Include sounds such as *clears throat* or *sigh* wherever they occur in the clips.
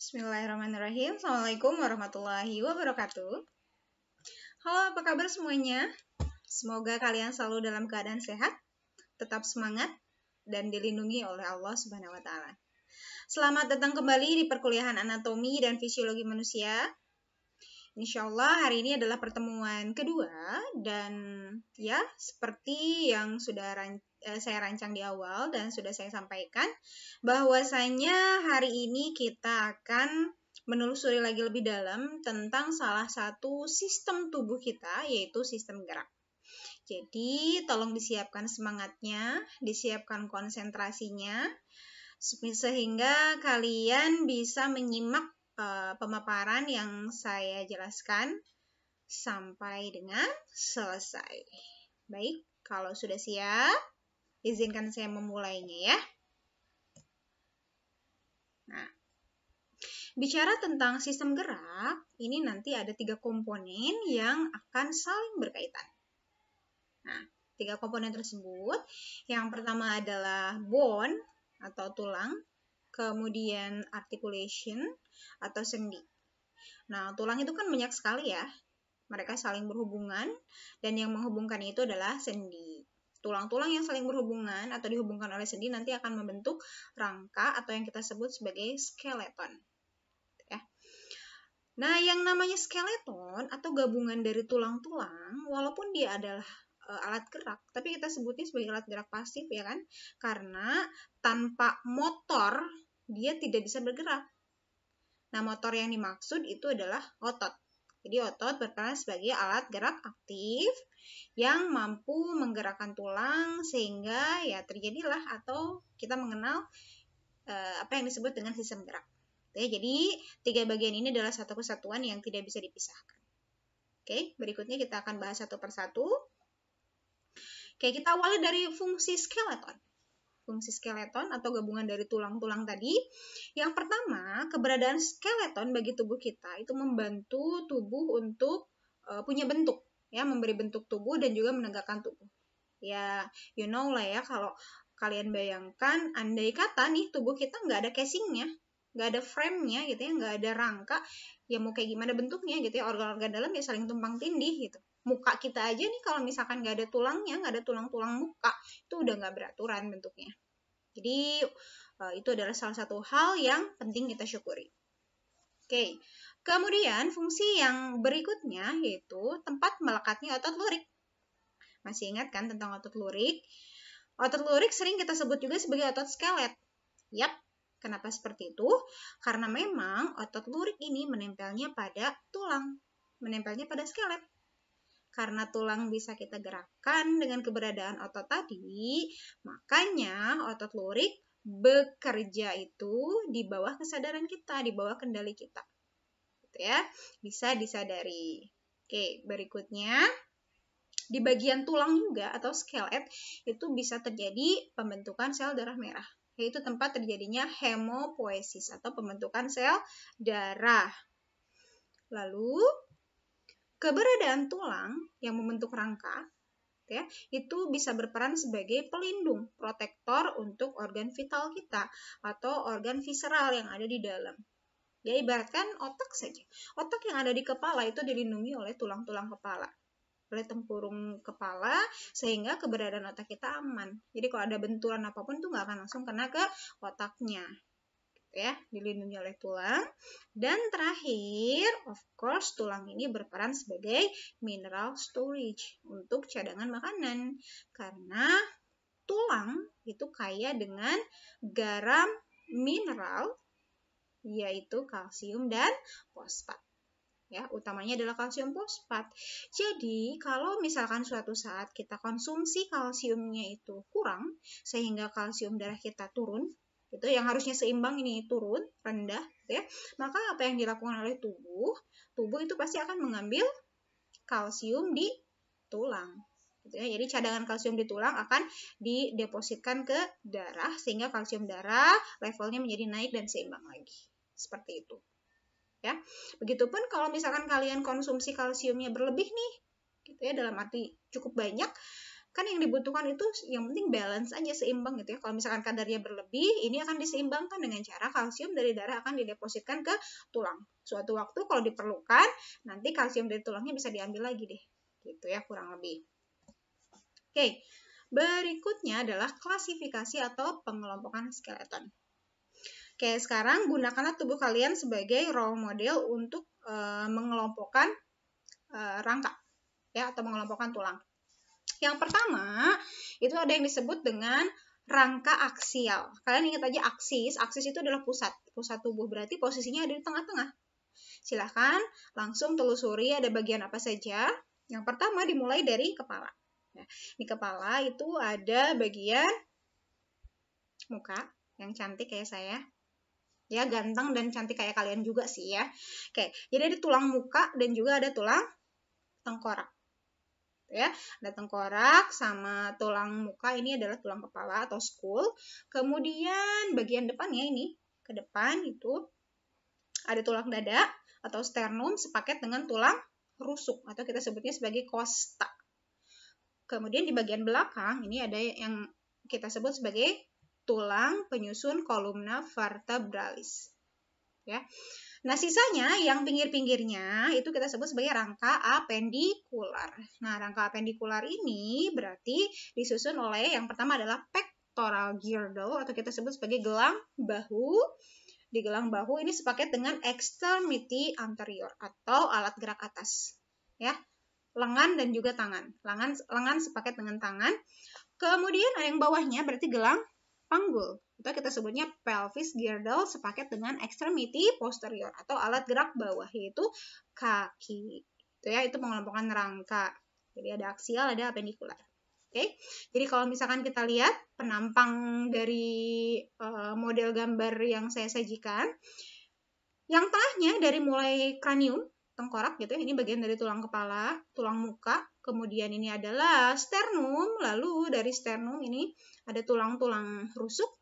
Bismillahirrahmanirrahim. Assalamualaikum warahmatullahi wabarakatuh. Halo, apa kabar semuanya? Semoga kalian selalu dalam keadaan sehat, tetap semangat, dan dilindungi oleh Allah Subhanahu wa Ta'ala. Selamat datang kembali di perkuliahan anatomi dan fisiologi manusia. Insyaallah hari ini adalah pertemuan kedua dan ya seperti yang sudah rancang. Eh, saya rancang di awal dan sudah saya sampaikan bahwasanya hari ini kita akan menelusuri lagi lebih dalam tentang salah satu sistem tubuh kita yaitu sistem gerak. Jadi tolong disiapkan semangatnya, disiapkan konsentrasinya sehingga kalian bisa menyimak uh, pemaparan yang saya jelaskan sampai dengan selesai. Baik, kalau sudah siap Izinkan saya memulainya ya. Nah, bicara tentang sistem gerak, ini nanti ada tiga komponen yang akan saling berkaitan. Nah, tiga komponen tersebut, yang pertama adalah bone atau tulang, kemudian articulation atau sendi. Nah, tulang itu kan banyak sekali ya. Mereka saling berhubungan dan yang menghubungkan itu adalah sendi. Tulang-tulang yang saling berhubungan atau dihubungkan oleh sendi nanti akan membentuk rangka atau yang kita sebut sebagai skeleton. Ya. Nah, yang namanya skeleton atau gabungan dari tulang-tulang, walaupun dia adalah e, alat gerak, tapi kita sebutnya sebagai alat gerak pasif ya kan? Karena tanpa motor dia tidak bisa bergerak. Nah, motor yang dimaksud itu adalah otot. Jadi otot berperan sebagai alat gerak aktif yang mampu menggerakkan tulang sehingga ya terjadilah atau kita mengenal eh, apa yang disebut dengan sistem gerak. Oke, jadi tiga bagian ini adalah satu kesatuan yang tidak bisa dipisahkan. Oke, berikutnya kita akan bahas satu persatu. Oke, kita awali dari fungsi skeleton fungsi skeleton atau gabungan dari tulang-tulang tadi. Yang pertama, keberadaan skeleton bagi tubuh kita itu membantu tubuh untuk uh, punya bentuk, ya, memberi bentuk tubuh dan juga menegakkan tubuh. Ya, you know lah ya kalau kalian bayangkan, andai kata nih tubuh kita nggak ada casingnya, nggak ada framenya gitu ya, nggak ada rangka, ya mau kayak gimana bentuknya gitu ya, organ-organ dalam ya saling tumpang tindih gitu muka kita aja nih kalau misalkan nggak ada tulangnya nggak ada tulang-tulang muka itu udah nggak beraturan bentuknya jadi eh, itu adalah salah satu hal yang penting kita syukuri oke kemudian fungsi yang berikutnya yaitu tempat melekatnya otot lurik masih ingat kan tentang otot lurik otot lurik sering kita sebut juga sebagai otot skelet yap Kenapa seperti itu? Karena memang otot lurik ini menempelnya pada tulang, menempelnya pada skelet karena tulang bisa kita gerakkan dengan keberadaan otot tadi, makanya otot lurik bekerja itu di bawah kesadaran kita, di bawah kendali kita. Gitu ya. Bisa disadari. Oke, berikutnya di bagian tulang juga atau skelet itu bisa terjadi pembentukan sel darah merah yaitu tempat terjadinya hemopoiesis atau pembentukan sel darah. Lalu Keberadaan tulang yang membentuk rangka gitu ya, itu bisa berperan sebagai pelindung, protektor untuk organ vital kita atau organ visceral yang ada di dalam. Ya ibaratkan otak saja. Otak yang ada di kepala itu dilindungi oleh tulang-tulang kepala oleh tempurung kepala sehingga keberadaan otak kita aman. Jadi kalau ada benturan apapun itu nggak akan langsung kena ke otaknya ya, dilindungi oleh tulang. Dan terakhir, of course, tulang ini berperan sebagai mineral storage untuk cadangan makanan. Karena tulang itu kaya dengan garam mineral yaitu kalsium dan fosfat. Ya, utamanya adalah kalsium fosfat. Jadi, kalau misalkan suatu saat kita konsumsi kalsiumnya itu kurang sehingga kalsium darah kita turun, gitu yang harusnya seimbang ini turun rendah gitu ya maka apa yang dilakukan oleh tubuh tubuh itu pasti akan mengambil kalsium di tulang gitu ya. Jadi cadangan kalsium di tulang akan didepositkan ke darah sehingga kalsium darah levelnya menjadi naik dan seimbang lagi. Seperti itu. Ya. Begitupun kalau misalkan kalian konsumsi kalsiumnya berlebih nih gitu ya dalam arti cukup banyak kan yang dibutuhkan itu yang penting balance aja seimbang gitu ya kalau misalkan kadarnya berlebih ini akan diseimbangkan dengan cara kalsium dari darah akan didepositkan ke tulang suatu waktu kalau diperlukan nanti kalsium dari tulangnya bisa diambil lagi deh gitu ya kurang lebih oke berikutnya adalah klasifikasi atau pengelompokan skeleton Oke, sekarang gunakanlah tubuh kalian sebagai role model untuk e, mengelompokkan e, rangka ya atau mengelompokkan tulang. Yang pertama, itu ada yang disebut dengan rangka aksial. Kalian ingat aja aksis, aksis itu adalah pusat. Pusat tubuh berarti posisinya ada di tengah-tengah. Silahkan langsung telusuri ada bagian apa saja. Yang pertama dimulai dari kepala. Ya, di kepala itu ada bagian muka yang cantik kayak saya. Ya, ganteng dan cantik kayak kalian juga sih ya. Oke, jadi ada tulang muka dan juga ada tulang tengkorak ya. Ada tengkorak sama tulang muka ini adalah tulang kepala atau skull. Kemudian bagian depannya ini ke depan itu ada tulang dada atau sternum sepaket dengan tulang rusuk atau kita sebutnya sebagai costa. Kemudian di bagian belakang ini ada yang kita sebut sebagai tulang penyusun kolumna vertebralis. Ya. Nah, sisanya yang pinggir-pinggirnya itu kita sebut sebagai rangka appendicular. Nah, rangka appendicular ini berarti disusun oleh yang pertama adalah pectoral girdle atau kita sebut sebagai gelang bahu. Di gelang bahu ini sepaket dengan extremity anterior atau alat gerak atas. Ya, lengan dan juga tangan. Lengan lengan sepaket dengan tangan. Kemudian yang bawahnya berarti gelang panggul. Atau kita sebutnya pelvis girdle sepaket dengan extremity posterior atau alat gerak bawah yaitu kaki. Itu ya, itu mengelompokkan rangka. Jadi ada aksial, ada appendicular. Oke. Okay? Jadi kalau misalkan kita lihat penampang dari uh, model gambar yang saya sajikan, yang tengahnya dari mulai kranium tengkorak gitu ya. Ini bagian dari tulang kepala, tulang muka. Kemudian ini adalah sternum, lalu dari sternum ini ada tulang-tulang rusuk.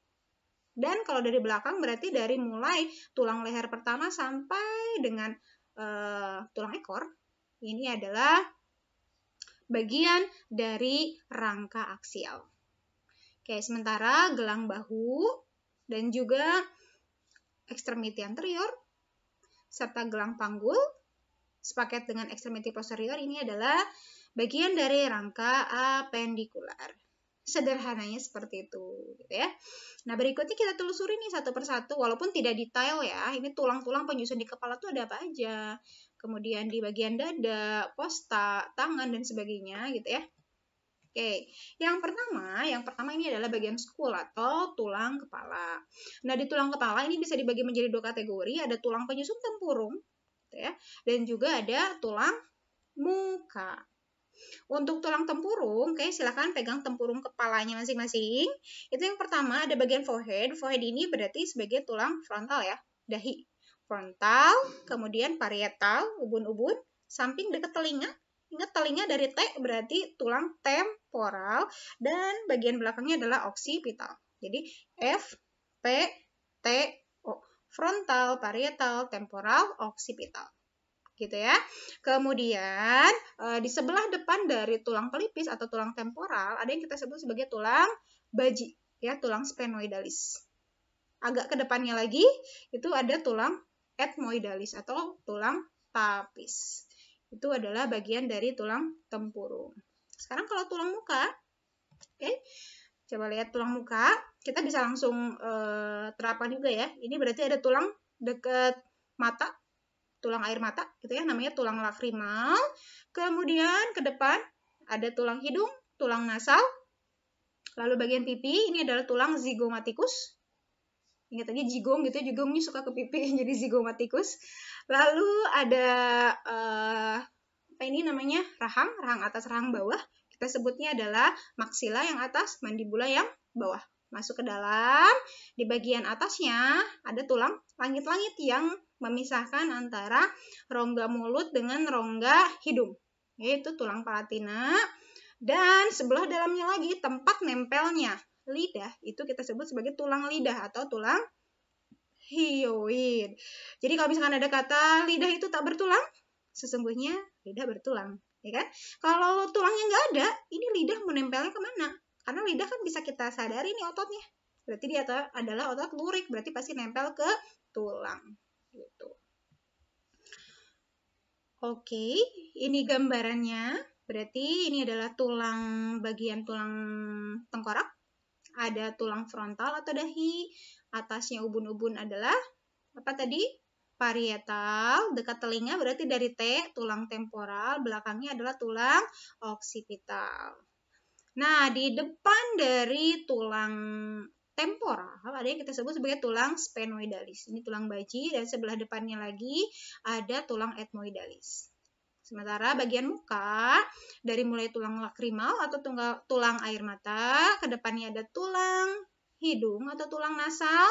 Dan kalau dari belakang berarti dari mulai tulang leher pertama sampai dengan uh, tulang ekor. Ini adalah bagian dari rangka aksial. Oke, sementara gelang bahu dan juga ekstremiti anterior serta gelang panggul sepaket dengan ekstremiti posterior ini adalah bagian dari rangka appendikular sederhananya seperti itu gitu ya nah berikutnya kita telusuri nih satu persatu walaupun tidak detail ya ini tulang-tulang penyusun di kepala tuh ada apa aja kemudian di bagian dada posta tangan dan sebagainya gitu ya Oke, yang pertama, yang pertama ini adalah bagian skull atau tulang kepala. Nah, di tulang kepala ini bisa dibagi menjadi dua kategori, ada tulang penyusun tempurung, gitu ya, dan juga ada tulang muka. Untuk tulang tempurung, oke, okay, silahkan pegang tempurung kepalanya masing-masing. Itu yang pertama ada bagian forehead. Forehead ini berarti sebagai tulang frontal ya, dahi. Frontal, kemudian parietal, ubun-ubun, samping dekat telinga. Ingat telinga dari T berarti tulang temporal dan bagian belakangnya adalah oksipital. Jadi F, P, T, O. Frontal, parietal, temporal, oksipital gitu ya. Kemudian eh, di sebelah depan dari tulang pelipis atau tulang temporal ada yang kita sebut sebagai tulang baji ya, tulang sphenoidalis. Agak ke depannya lagi itu ada tulang etmoidalis atau tulang tapis. Itu adalah bagian dari tulang tempurung. Sekarang kalau tulang muka, oke. Okay, coba lihat tulang muka, kita bisa langsung e, eh, terapkan juga ya. Ini berarti ada tulang dekat mata tulang air mata gitu ya namanya tulang lakrimal. Kemudian ke depan ada tulang hidung, tulang nasal. Lalu bagian pipi ini adalah tulang zigomatikus. Ingat aja jigong gitu, jigongnya suka ke pipi *laughs* jadi zigomatikus. Lalu ada uh, apa ini namanya? rahang, rahang atas, rahang bawah. Kita sebutnya adalah maksila yang atas, mandibula yang bawah. Masuk ke dalam, di bagian atasnya ada tulang langit-langit yang memisahkan antara rongga mulut dengan rongga hidung, yaitu tulang palatina. Dan sebelah dalamnya lagi tempat nempelnya lidah, itu kita sebut sebagai tulang lidah atau tulang hioid. Jadi kalau misalkan ada kata lidah itu tak bertulang, sesungguhnya lidah bertulang, ya kan? Kalau tulangnya nggak ada, ini lidah menempelnya kemana? Karena lidah kan bisa kita sadari nih ototnya. Berarti dia adalah otot lurik, berarti pasti nempel ke tulang. Gitu. Oke, ini gambarannya. Berarti ini adalah tulang bagian tulang tengkorak. Ada tulang frontal atau dahi. Atasnya ubun-ubun adalah apa tadi? parietal dekat telinga berarti dari T tulang temporal belakangnya adalah tulang oksipital Nah, di depan dari tulang temporal ada yang kita sebut sebagai tulang sphenoidalis. Ini tulang baji dan sebelah depannya lagi ada tulang etmoidalis. Sementara bagian muka dari mulai tulang lakrimal atau tulang air mata, ke depannya ada tulang hidung atau tulang nasal,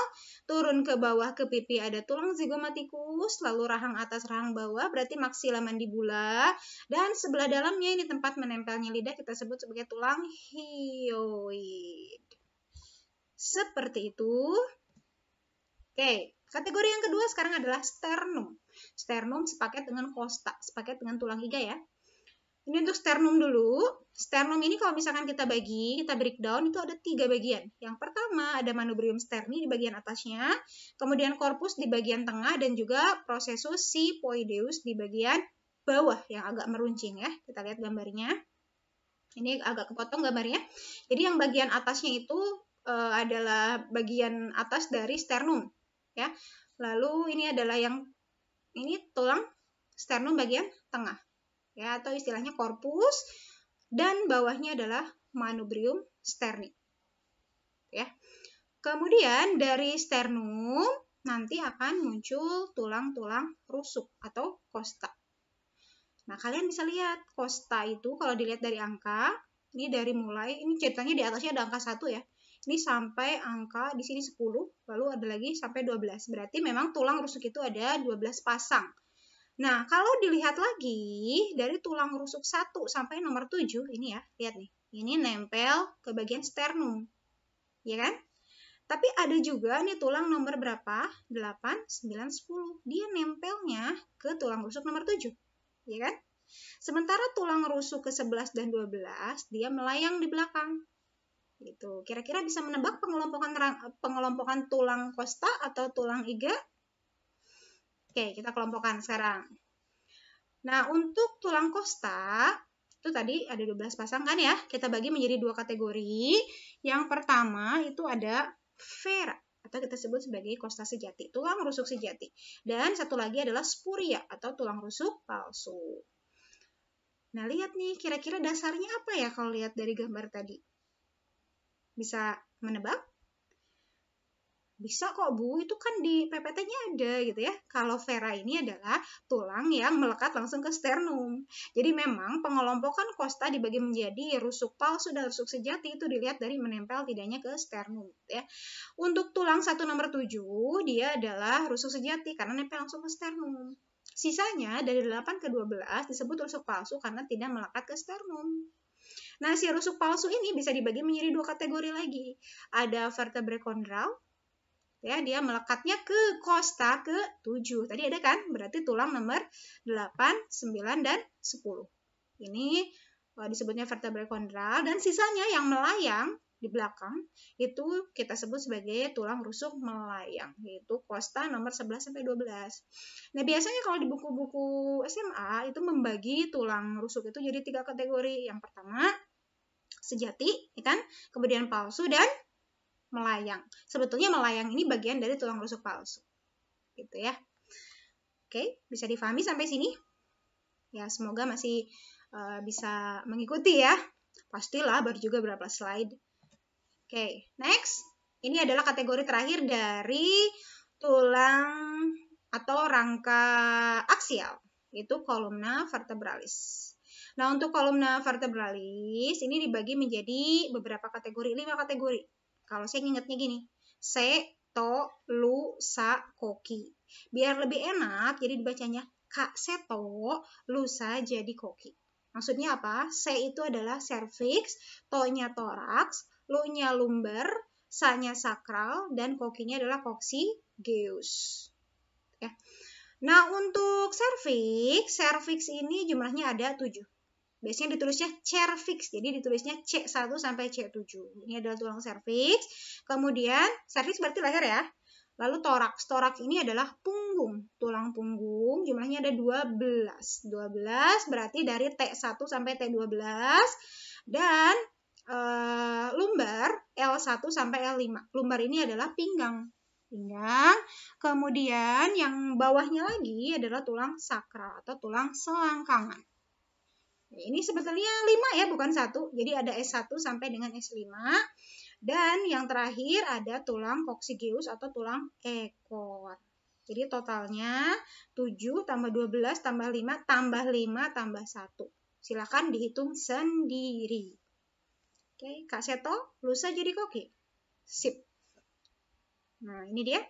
turun ke bawah ke pipi ada tulang zigomatikus, lalu rahang atas rahang bawah berarti maksila mandibula, dan sebelah dalamnya ini tempat menempelnya lidah kita sebut sebagai tulang hyoid Seperti itu. Oke, kategori yang kedua sekarang adalah sternum. Sternum sepaket dengan kosta, sepaket dengan tulang iga ya. Ini untuk sternum dulu. Sternum ini kalau misalkan kita bagi, kita breakdown itu ada tiga bagian. Yang pertama ada manubrium sterni di bagian atasnya, kemudian korpus di bagian tengah dan juga prosesus sipoideus di bagian bawah yang agak meruncing ya. Kita lihat gambarnya. Ini agak kepotong gambarnya. Jadi yang bagian atasnya itu e, adalah bagian atas dari sternum ya. Lalu ini adalah yang ini tulang sternum bagian tengah ya atau istilahnya korpus dan bawahnya adalah manubrium sterni. Ya. Kemudian dari sternum nanti akan muncul tulang-tulang rusuk atau kosta. Nah, kalian bisa lihat kosta itu kalau dilihat dari angka, ini dari mulai ini ceritanya di atasnya ada angka 1 ya. Ini sampai angka di sini 10, lalu ada lagi sampai 12. Berarti memang tulang rusuk itu ada 12 pasang. Nah, kalau dilihat lagi dari tulang rusuk 1 sampai nomor 7, ini ya, lihat nih. Ini nempel ke bagian sternum. Ya kan? Tapi ada juga nih tulang nomor berapa? 8, 9, 10. Dia nempelnya ke tulang rusuk nomor 7. Ya kan? Sementara tulang rusuk ke 11 dan 12, dia melayang di belakang. Gitu. Kira-kira bisa menebak pengelompokan eh, pengelompokan tulang kosta atau tulang iga? Oke, kita kelompokkan sekarang. Nah, untuk tulang kosta, itu tadi ada 12 pasang kan ya. Kita bagi menjadi dua kategori. Yang pertama itu ada vera atau kita sebut sebagai kosta sejati, tulang rusuk sejati. Dan satu lagi adalah spuria atau tulang rusuk palsu. Nah, lihat nih kira-kira dasarnya apa ya kalau lihat dari gambar tadi? Bisa menebak? bisa kok Bu, itu kan di PPT-nya ada gitu ya. Kalau Vera ini adalah tulang yang melekat langsung ke sternum. Jadi memang pengelompokan kosta dibagi menjadi rusuk palsu dan rusuk sejati itu dilihat dari menempel tidaknya ke sternum gitu ya. Untuk tulang satu nomor tujuh dia adalah rusuk sejati karena nempel langsung ke sternum. Sisanya dari 8 ke 12 disebut rusuk palsu karena tidak melekat ke sternum. Nah, si rusuk palsu ini bisa dibagi menjadi dua kategori lagi. Ada vertebral kondral ya dia melekatnya ke kosta ke 7. Tadi ada kan? Berarti tulang nomor 8, 9 dan 10. Ini e, disebutnya vertebral kondral dan sisanya yang melayang di belakang itu kita sebut sebagai tulang rusuk melayang yaitu kosta nomor 11 sampai 12. Nah, biasanya kalau di buku-buku SMA itu membagi tulang rusuk itu jadi tiga kategori. Yang pertama sejati, ya kan? Kemudian palsu dan melayang. Sebetulnya melayang ini bagian dari tulang rusuk palsu. Gitu ya. Oke, bisa difahami sampai sini? Ya, semoga masih uh, bisa mengikuti ya. Pastilah, baru juga berapa slide. Oke, next. Ini adalah kategori terakhir dari tulang atau rangka aksial, yaitu kolumna vertebralis. Nah, untuk kolumna vertebralis ini dibagi menjadi beberapa kategori, lima kategori. Kalau saya ngingetnya gini, se, to, lu, sa, koki. Biar lebih enak, jadi dibacanya kak seto, lusa jadi koki. Maksudnya apa? Se itu adalah serviks, to-nya toraks, lu-nya lumbar, sa-nya sakral, dan kokinya adalah geus Ya. Nah, untuk serviks, serviks ini jumlahnya ada tujuh. Biasanya ditulisnya cervix, jadi ditulisnya C1 sampai C7. Ini adalah tulang cervix. Kemudian, cervix berarti leher ya. Lalu toraks. Toraks ini adalah punggung, tulang punggung. Jumlahnya ada 12. 12 berarti dari T1 sampai T12. Dan e, lumbar L1 sampai L5. Lumbar ini adalah pinggang. Pinggang. Kemudian yang bawahnya lagi adalah tulang sakral atau tulang selangkangan. Ini sebetulnya 5 ya, bukan satu. Jadi ada S1 sampai dengan S5. Dan yang terakhir ada tulang koksigeus atau tulang ekor. Jadi totalnya 7 tambah 12 tambah 5 tambah 5 tambah 1. Silakan dihitung sendiri. Oke, Kak Seto, lusa jadi koki. Sip. Nah, ini dia.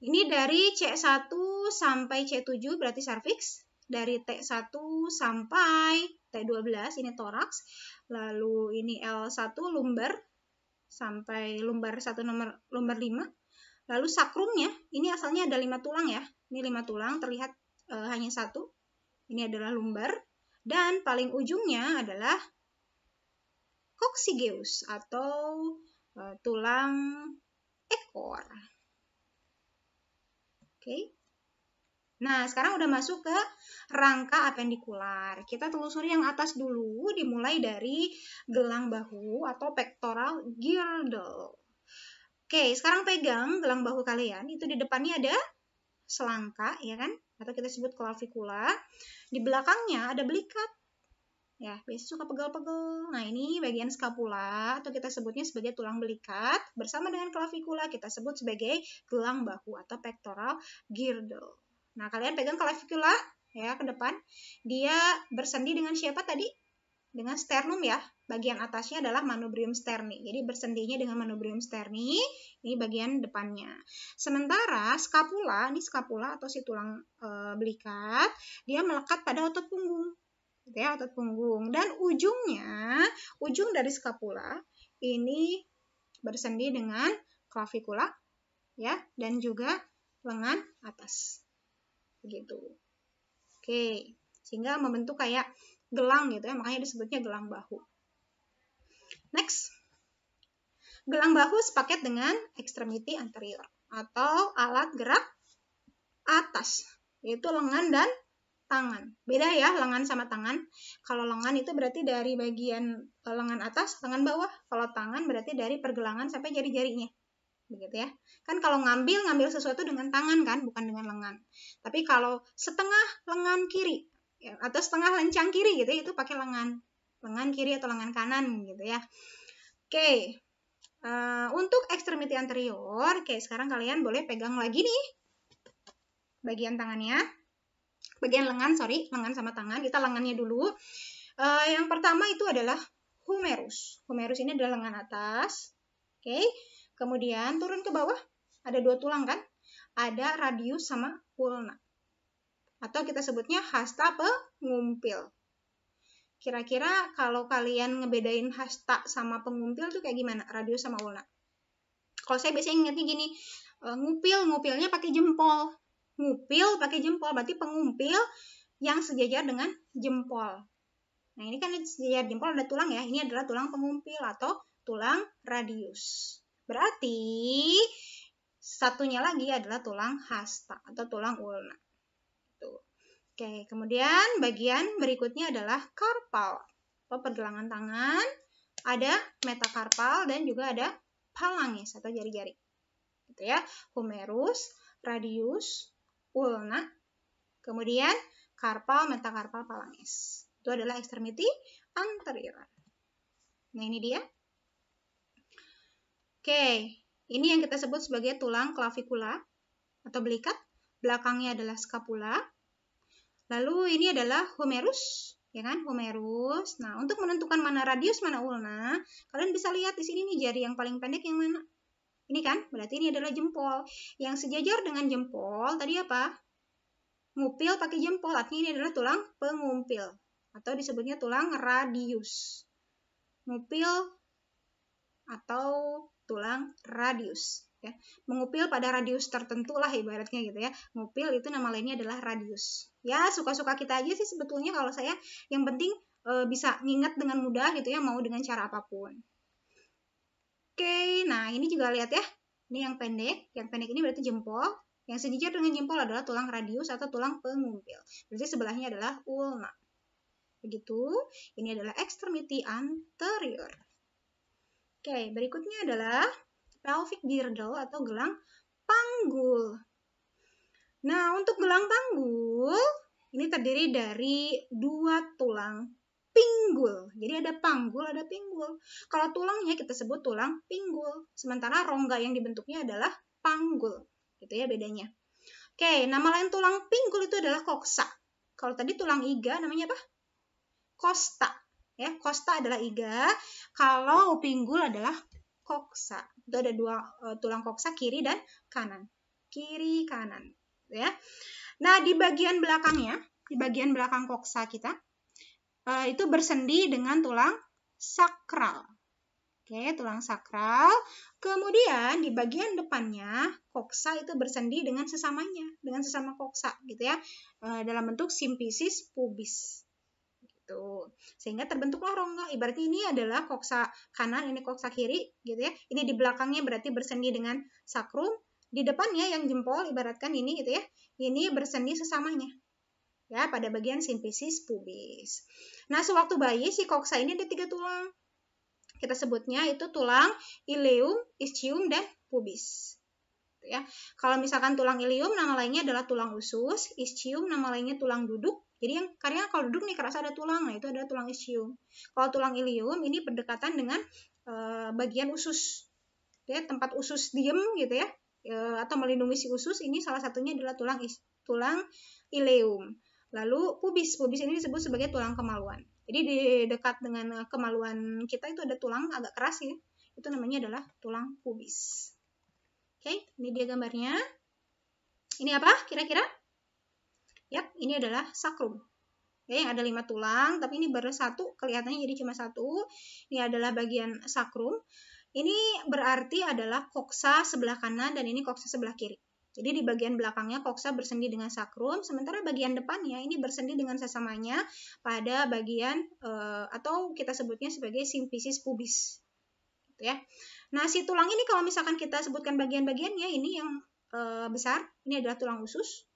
Ini dari C1 sampai C7 berarti serviks dari T1 sampai T12 ini toraks, lalu ini L1 lumbar sampai lumbar 1 nomor lumbar 5. Lalu sakrumnya, ini asalnya ada 5 tulang ya. Ini 5 tulang terlihat e, hanya satu. Ini adalah lumbar dan paling ujungnya adalah coccygeus atau e, tulang ekor. Oke. Okay. Nah, sekarang udah masuk ke rangka appendicular. Kita telusuri yang atas dulu, dimulai dari gelang bahu atau pectoral girdle. Oke, sekarang pegang gelang bahu kalian. Itu di depannya ada selangka, ya kan? Atau kita sebut clavicula. Di belakangnya ada belikat. Ya, biasanya suka pegel-pegel. Nah, ini bagian scapula atau kita sebutnya sebagai tulang belikat. Bersama dengan clavicula kita sebut sebagai gelang bahu atau pectoral girdle. Nah, kalian pegang clavicula ya ke depan. Dia bersendi dengan siapa tadi? Dengan sternum ya. Bagian atasnya adalah manubrium sterni. Jadi bersendinya dengan manubrium sterni, ini bagian depannya. Sementara scapula, ini scapula atau si tulang e, belikat, dia melekat pada otot punggung. Gitu ya, otot punggung. Dan ujungnya, ujung dari scapula ini bersendi dengan clavicula ya dan juga lengan atas begitu. Oke, sehingga membentuk kayak gelang gitu ya, makanya disebutnya gelang bahu. Next, gelang bahu sepaket dengan extremity anterior atau alat gerak atas, yaitu lengan dan tangan. Beda ya lengan sama tangan. Kalau lengan itu berarti dari bagian eh, lengan atas, lengan bawah. Kalau tangan berarti dari pergelangan sampai jari-jarinya begitu ya. Kan kalau ngambil ngambil sesuatu dengan tangan kan, bukan dengan lengan. Tapi kalau setengah lengan kiri ya, atau setengah lencang kiri gitu itu pakai lengan. Lengan kiri atau lengan kanan gitu ya. Oke. Uh, untuk ekstremiti anterior, oke sekarang kalian boleh pegang lagi nih bagian tangannya. Bagian lengan, sorry, lengan sama tangan. Kita lengannya dulu. Uh, yang pertama itu adalah humerus. Humerus ini adalah lengan atas. Oke, okay. Kemudian turun ke bawah, ada dua tulang kan? Ada radius sama ulna. Atau kita sebutnya hasta pengumpil. Kira-kira kalau kalian ngebedain hasta sama pengumpil tuh kayak gimana? Radius sama ulna. Kalau saya biasanya ingetnya gini, e, ngupil, ngupilnya pakai jempol. Ngupil pakai jempol, berarti pengumpil yang sejajar dengan jempol. Nah, ini kan sejajar jempol ada tulang ya. Ini adalah tulang pengumpil atau tulang radius. Berarti satunya lagi adalah tulang hasta atau tulang ulna. Tuh. Oke, kemudian bagian berikutnya adalah karpal atau pergelangan tangan. Ada metakarpal dan juga ada palangis atau jari-jari. Gitu ya. Humerus, radius, ulna, kemudian karpal, metakarpal, palangis. Itu adalah ekstremiti anterior. Nah, ini dia. Oke, ini yang kita sebut sebagai tulang klavikula atau belikat. Belakangnya adalah scapula. Lalu ini adalah humerus, ya kan? Humerus. Nah, untuk menentukan mana radius, mana ulna, kalian bisa lihat di sini nih jari yang paling pendek yang mana. Ini kan, berarti ini adalah jempol. Yang sejajar dengan jempol, tadi apa? Ngupil pakai jempol, artinya ini adalah tulang pengumpil. Atau disebutnya tulang radius. Ngupil atau tulang radius. Ya. Mengupil pada radius tertentu lah ibaratnya gitu ya. mengupil itu nama lainnya adalah radius. Ya suka-suka kita aja sih sebetulnya kalau saya. Yang penting e, bisa nginget dengan mudah gitu ya mau dengan cara apapun. Oke, nah ini juga lihat ya. Ini yang pendek, yang pendek ini berarti jempol. Yang sejajar dengan jempol adalah tulang radius atau tulang pengumpil. Berarti sebelahnya adalah ulna. Begitu, ini adalah extremity anterior. Oke, berikutnya adalah pelvic girdle atau gelang panggul. Nah, untuk gelang panggul, ini terdiri dari dua tulang pinggul. Jadi ada panggul, ada pinggul. Kalau tulangnya kita sebut tulang pinggul, sementara rongga yang dibentuknya adalah panggul. Itu ya bedanya. Oke, nama lain tulang pinggul itu adalah koksa. Kalau tadi tulang iga namanya apa? Kosta ya costa adalah iga kalau pinggul adalah koksa itu ada dua uh, tulang koksa kiri dan kanan kiri kanan ya nah di bagian belakangnya di bagian belakang koksa kita uh, itu bersendi dengan tulang sakral Oke, tulang sakral. Kemudian di bagian depannya koksa itu bersendi dengan sesamanya, dengan sesama koksa gitu ya, eh, dalam bentuk simpisis pubis gitu. Sehingga terbentuklah rongga. Ibaratnya ini adalah koksa kanan, ini koksa kiri gitu ya. Ini di belakangnya berarti bersendi dengan sakrum, di depannya yang jempol ibaratkan ini gitu ya. Ini bersendi sesamanya. Ya, pada bagian simpisis pubis. Nah, sewaktu bayi si koksa ini ada tiga tulang. Kita sebutnya itu tulang ileum, ischium dan pubis gitu ya. Kalau misalkan tulang ileum nama lainnya adalah tulang usus, ischium nama lainnya tulang duduk, jadi yang karena kalau duduk nih kerasa ada tulang, nah itu ada tulang isium. Kalau tulang ilium ini berdekatan dengan e, bagian usus, ya tempat usus diem gitu ya, e, atau melindungi si usus. Ini salah satunya adalah tulang is, tulang ileum. Lalu pubis, pubis ini disebut sebagai tulang kemaluan. Jadi di dekat dengan eh, kemaluan kita itu ada tulang agak keras ya, itu namanya adalah tulang pubis. Oke, ini dia gambarnya. Ini apa kira-kira? Yap, ini adalah sakrum. Oke, yang ada lima tulang, tapi ini baru satu, kelihatannya jadi cuma satu. Ini adalah bagian sakrum. Ini berarti adalah koksa sebelah kanan dan ini koksa sebelah kiri. Jadi di bagian belakangnya koksa bersendi dengan sakrum, sementara bagian depannya ini bersendi dengan sesamanya pada bagian uh, atau kita sebutnya sebagai simpisis pubis. Gitu ya. Nah, si tulang ini kalau misalkan kita sebutkan bagian-bagiannya ini yang uh, besar, ini adalah tulang usus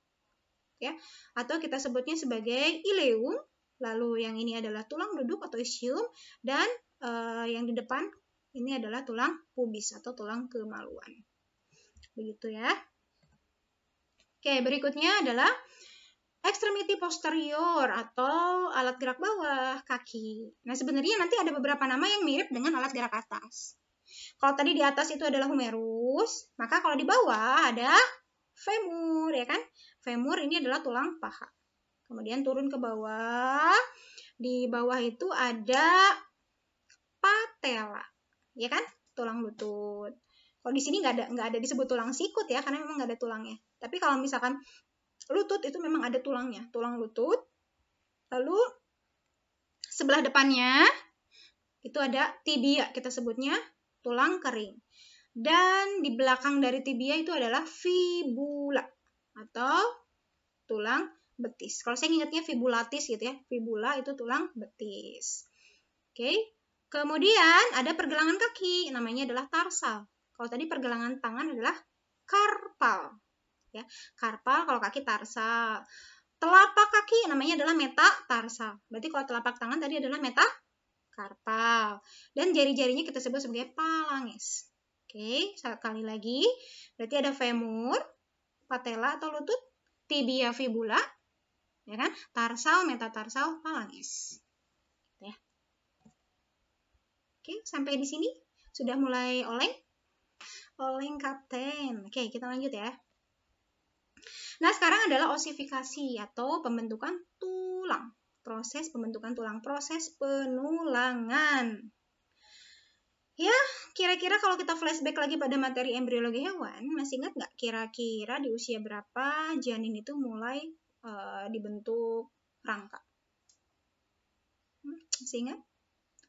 ya. Atau kita sebutnya sebagai ileum. Lalu yang ini adalah tulang duduk atau isium dan e, yang di depan ini adalah tulang pubis atau tulang kemaluan. Begitu ya. Oke, berikutnya adalah ekstremiti posterior atau alat gerak bawah kaki. Nah, sebenarnya nanti ada beberapa nama yang mirip dengan alat gerak atas. Kalau tadi di atas itu adalah humerus, maka kalau di bawah ada femur, ya kan? Femur ini adalah tulang paha. Kemudian turun ke bawah. Di bawah itu ada patella, ya kan? Tulang lutut. Kalau di sini nggak ada nggak ada disebut tulang sikut ya, karena memang nggak ada tulangnya. Tapi kalau misalkan lutut itu memang ada tulangnya, tulang lutut. Lalu sebelah depannya itu ada tibia kita sebutnya tulang kering. Dan di belakang dari tibia itu adalah fibula atau tulang betis. Kalau saya ingatnya fibulatis gitu ya. Fibula itu tulang betis. Oke. Kemudian ada pergelangan kaki, namanya adalah tarsal. Kalau tadi pergelangan tangan adalah karpal. Ya, karpal kalau kaki tarsal. Telapak kaki namanya adalah metatarsal. Berarti kalau telapak tangan tadi adalah metakarpal. Dan jari-jarinya kita sebut sebagai palangis. Oke, sekali lagi. Berarti ada femur, patella atau lutut, tibia fibula, ya kan? Tarsal, metatarsal, falanges. Gitu ya. Oke, sampai di sini sudah mulai oleng. Oleng kapten. Oke, kita lanjut ya. Nah, sekarang adalah osifikasi atau pembentukan tulang. Proses pembentukan tulang, proses penulangan. Ya, kira-kira kalau kita flashback lagi pada materi embriologi hewan, masih ingat nggak kira-kira di usia berapa janin itu mulai uh, dibentuk rangka? Hmm, masih ingat?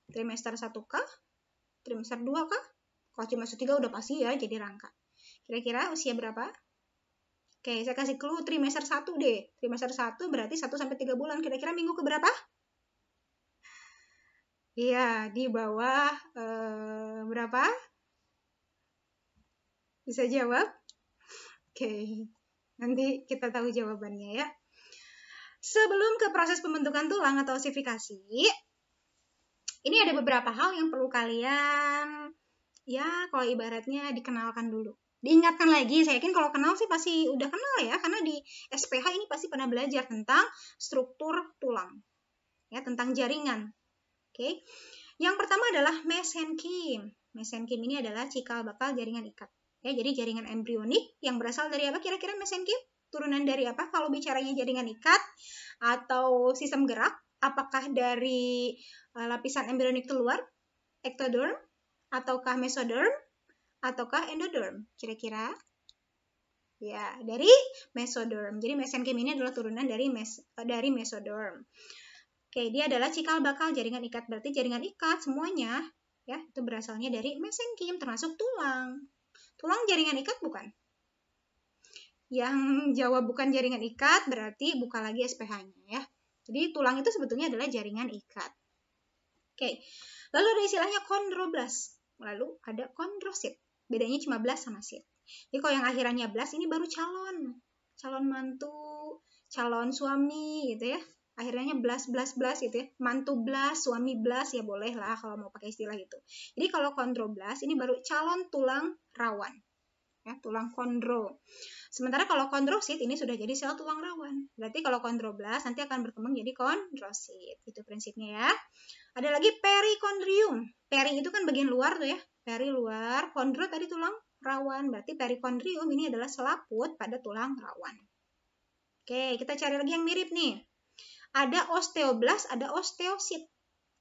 Trimester 1 kah? Trimester 2 kah? Kalau trimester 3 udah pasti ya jadi rangka. Kira-kira usia berapa? Oke, saya kasih clue trimester 1 deh. Trimester 1 berarti 1 sampai 3 bulan. Kira-kira minggu ke berapa? Iya, di bawah eh, berapa? Bisa jawab? Oke, nanti kita tahu jawabannya ya. Sebelum ke proses pembentukan tulang atau osifikasi, ini ada beberapa hal yang perlu kalian, ya kalau ibaratnya dikenalkan dulu. Diingatkan lagi, saya yakin kalau kenal sih pasti udah kenal ya, karena di SPH ini pasti pernah belajar tentang struktur tulang, ya tentang jaringan, Oke. Yang pertama adalah mesenkim. Mesenkim ini adalah cikal bakal jaringan ikat. Ya, jadi jaringan embrionik yang berasal dari apa kira-kira mesenkim? Turunan dari apa? Kalau bicaranya jaringan ikat atau sistem gerak, apakah dari uh, lapisan embrionik keluar? Ektoderm ataukah mesoderm ataukah endoderm? Kira-kira Ya, dari mesoderm. Jadi mesenkim ini adalah turunan dari mes, dari mesoderm. Oke, dia adalah cikal bakal jaringan ikat. Berarti jaringan ikat semuanya ya itu berasalnya dari mesenkim termasuk tulang. Tulang jaringan ikat bukan? Yang jawab bukan jaringan ikat berarti buka lagi SPH-nya ya. Jadi tulang itu sebetulnya adalah jaringan ikat. Oke. Lalu ada istilahnya kondroblas. Lalu ada kondrosit. Bedanya cuma blas sama sit. Jadi kalau yang akhirannya blas ini baru calon. Calon mantu, calon suami gitu ya akhirnya belas belas belas gitu ya mantu belas suami belas ya boleh lah kalau mau pakai istilah itu jadi kalau kondro belas ini baru calon tulang rawan ya tulang kondro sementara kalau kondrosit ini sudah jadi sel tulang rawan berarti kalau kondro belas nanti akan berkembang jadi kondrosit itu prinsipnya ya ada lagi perikondrium peri itu kan bagian luar tuh ya peri luar kondro tadi tulang rawan berarti perikondrium ini adalah selaput pada tulang rawan Oke, kita cari lagi yang mirip nih. Ada osteoblas, ada osteosit.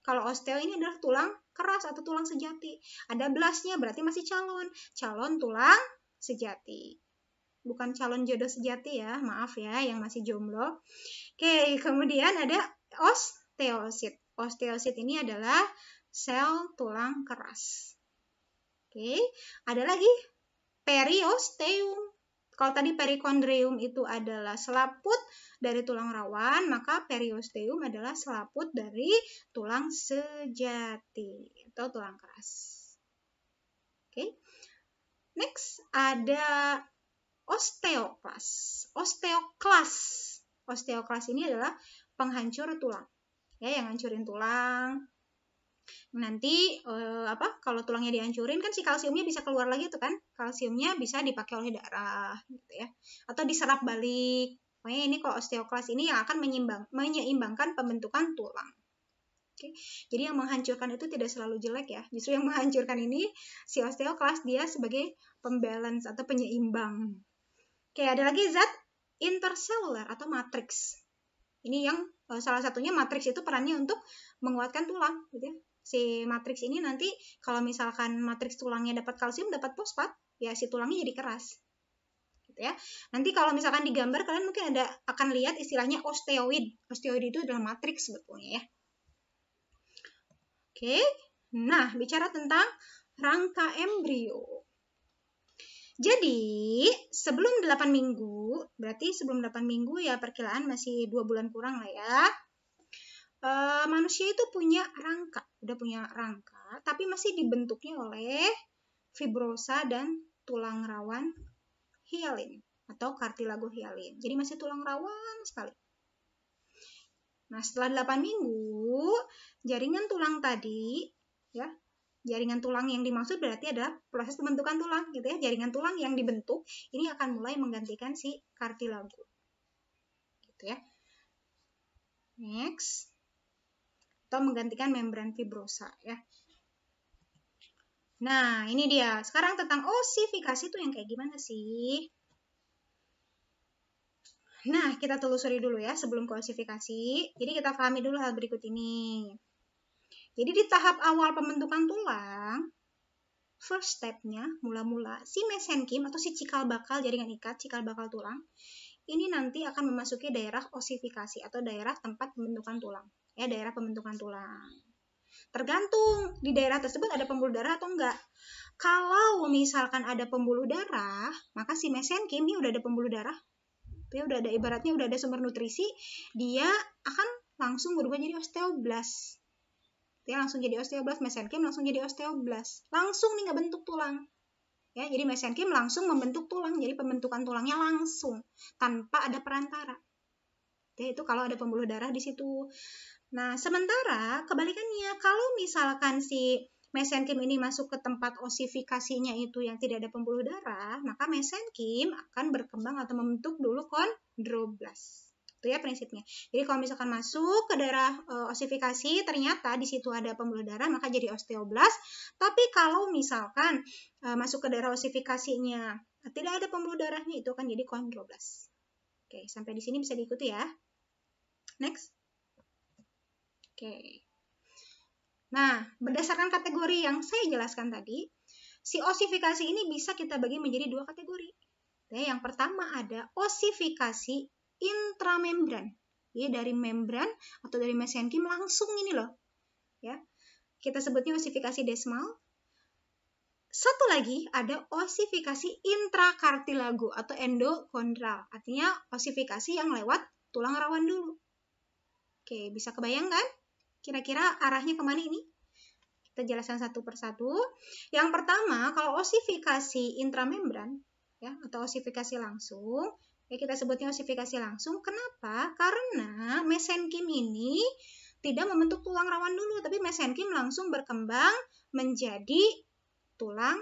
Kalau osteo ini adalah tulang keras atau tulang sejati. Ada blasnya berarti masih calon. Calon tulang sejati. Bukan calon jodoh sejati ya, maaf ya yang masih jomblo. Oke, kemudian ada osteosit. Osteosit ini adalah sel tulang keras. Oke, ada lagi periosteum. Kalau tadi perikondrium itu adalah selaput dari tulang rawan, maka periosteum adalah selaput dari tulang sejati atau tulang keras. Oke. Okay. Next ada osteoklas. Osteoklas. Osteoklas ini adalah penghancur tulang. Ya, yang hancurin tulang. Nanti eh, apa kalau tulangnya dihancurin kan si kalsiumnya bisa keluar lagi tuh kan? Kalsiumnya bisa dipakai oleh darah gitu ya. Atau diserap balik Makanya ini kalau osteoklas ini yang akan menyimbang, menyeimbangkan pembentukan tulang. Oke. Jadi yang menghancurkan itu tidak selalu jelek ya. Justru yang menghancurkan ini si osteoklas dia sebagai pembalance atau penyeimbang. Oke, ada lagi zat intercellular atau matrix. Ini yang eh, salah satunya matrix itu perannya untuk menguatkan tulang gitu ya. Si matrix ini nanti kalau misalkan matrix tulangnya dapat kalsium, dapat fosfat, ya si tulangnya jadi keras. Gitu ya. Nanti kalau misalkan digambar kalian mungkin ada akan lihat istilahnya osteoid. Osteoid itu adalah matriks sebetulnya ya. Oke. Nah, bicara tentang rangka embrio. Jadi, sebelum 8 minggu, berarti sebelum 8 minggu ya perkiraan masih 2 bulan kurang lah ya. E, manusia itu punya rangka, udah punya rangka, tapi masih dibentuknya oleh fibrosa dan tulang rawan Hyalin atau kartilago hialin. Jadi masih tulang rawan sekali. Nah, setelah 8 minggu, jaringan tulang tadi ya, jaringan tulang yang dimaksud berarti ada proses pembentukan tulang gitu ya. Jaringan tulang yang dibentuk ini akan mulai menggantikan si kartilago. Gitu ya. Next atau menggantikan membran fibrosa ya. Nah, ini dia. Sekarang tentang osifikasi itu yang kayak gimana sih? Nah, kita telusuri dulu ya sebelum ke osifikasi. Jadi kita pahami dulu hal berikut ini. Jadi di tahap awal pembentukan tulang, first step-nya mula-mula si mesenkim atau si cikal bakal jaringan ikat, cikal bakal tulang, ini nanti akan memasuki daerah osifikasi atau daerah tempat pembentukan tulang. Ya, daerah pembentukan tulang. Tergantung di daerah tersebut ada pembuluh darah atau enggak. Kalau misalkan ada pembuluh darah, maka si mesenkim ini udah ada pembuluh darah. Dia udah ada ibaratnya udah ada sumber nutrisi, dia akan langsung berubah jadi osteoblas. Dia langsung jadi osteoblas, mesenkim langsung jadi osteoblas. Langsung nih nggak bentuk tulang. Ya, jadi mesenkim langsung membentuk tulang, jadi pembentukan tulangnya langsung tanpa ada perantara. Jadi ya, itu kalau ada pembuluh darah di situ. Nah, sementara kebalikannya, kalau misalkan si mesenkim ini masuk ke tempat osifikasinya itu yang tidak ada pembuluh darah, maka mesenkim akan berkembang atau membentuk dulu kondroblas. Itu ya prinsipnya. Jadi kalau misalkan masuk ke daerah e, osifikasi, ternyata di situ ada pembuluh darah, maka jadi osteoblas. Tapi kalau misalkan e, masuk ke daerah osifikasinya tidak ada pembuluh darahnya, itu akan jadi kondroblas. Oke, sampai di sini bisa diikuti ya. Next. Oke. Nah, berdasarkan kategori yang saya jelaskan tadi, si osifikasi ini bisa kita bagi menjadi dua kategori. Oke, yang pertama ada osifikasi intramembran. Ya, dari membran atau dari mesenkim langsung ini loh. Ya. Kita sebutnya osifikasi desmal. Satu lagi ada osifikasi intrakartilago atau endokondral. Artinya osifikasi yang lewat tulang rawan dulu. Oke, bisa kebayangkan? Kira-kira arahnya kemana ini? Kita jelaskan satu persatu. Yang pertama, kalau osifikasi intramembran, ya, atau osifikasi langsung, ya kita sebutnya osifikasi langsung. Kenapa? Karena mesenkim ini tidak membentuk tulang rawan dulu, tapi mesenkim langsung berkembang menjadi tulang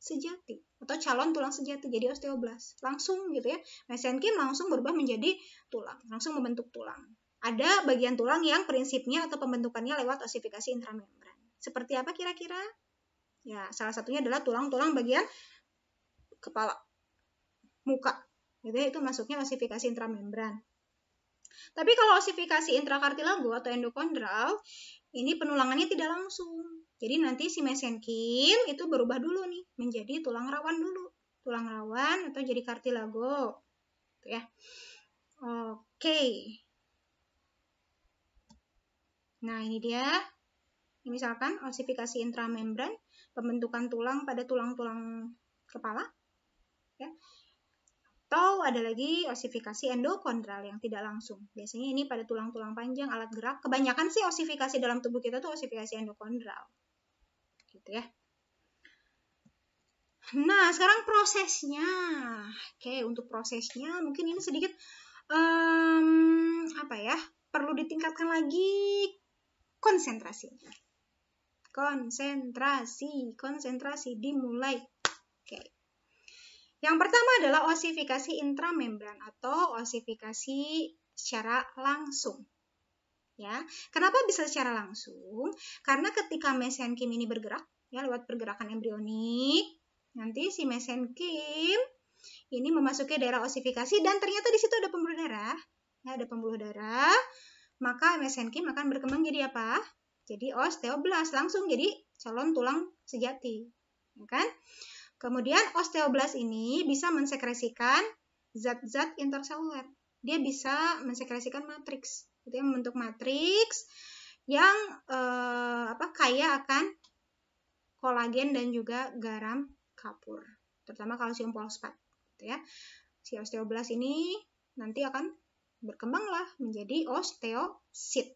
sejati atau calon tulang sejati jadi osteoblast langsung gitu ya mesenkim langsung berubah menjadi tulang langsung membentuk tulang ada bagian tulang yang prinsipnya atau pembentukannya lewat osifikasi intramembran. Seperti apa kira-kira? Ya, salah satunya adalah tulang-tulang bagian kepala, muka. Gitu ya, itu masuknya osifikasi intramembran. Tapi kalau osifikasi intrakartilago atau endokondral, ini penulangannya tidak langsung. Jadi nanti si mesenkim itu berubah dulu nih, menjadi tulang rawan dulu. Tulang rawan atau jadi kartilago. Gitu ya. Oke. Nah, ini dia. Ini misalkan osifikasi intramembran, pembentukan tulang pada tulang-tulang kepala. Ya. Atau ada lagi osifikasi endokondral yang tidak langsung. Biasanya ini pada tulang-tulang panjang, alat gerak. Kebanyakan sih osifikasi dalam tubuh kita tuh osifikasi endokondral. Gitu ya. Nah, sekarang prosesnya. Oke, untuk prosesnya mungkin ini sedikit um, apa ya? Perlu ditingkatkan lagi konsentrasi. Konsentrasi, konsentrasi dimulai. Oke. Yang pertama adalah osifikasi intramembran atau osifikasi secara langsung. Ya, kenapa bisa secara langsung? Karena ketika mesenkim ini bergerak, ya lewat pergerakan embrionik, nanti si mesenkim ini memasuki daerah osifikasi dan ternyata di situ ada pembuluh darah. Ya, ada pembuluh darah maka MSN kim akan berkembang jadi apa? Jadi osteoblast langsung jadi calon tulang sejati, ya kan? Kemudian osteoblast ini bisa mensekresikan zat-zat interseluler. Dia bisa mensekresikan matriks, Itu yang membentuk matriks yang eh, apa kaya akan kolagen dan juga garam kapur, terutama kalsium fosfat, gitu ya. Si osteoblast ini nanti akan berkembanglah menjadi osteosit.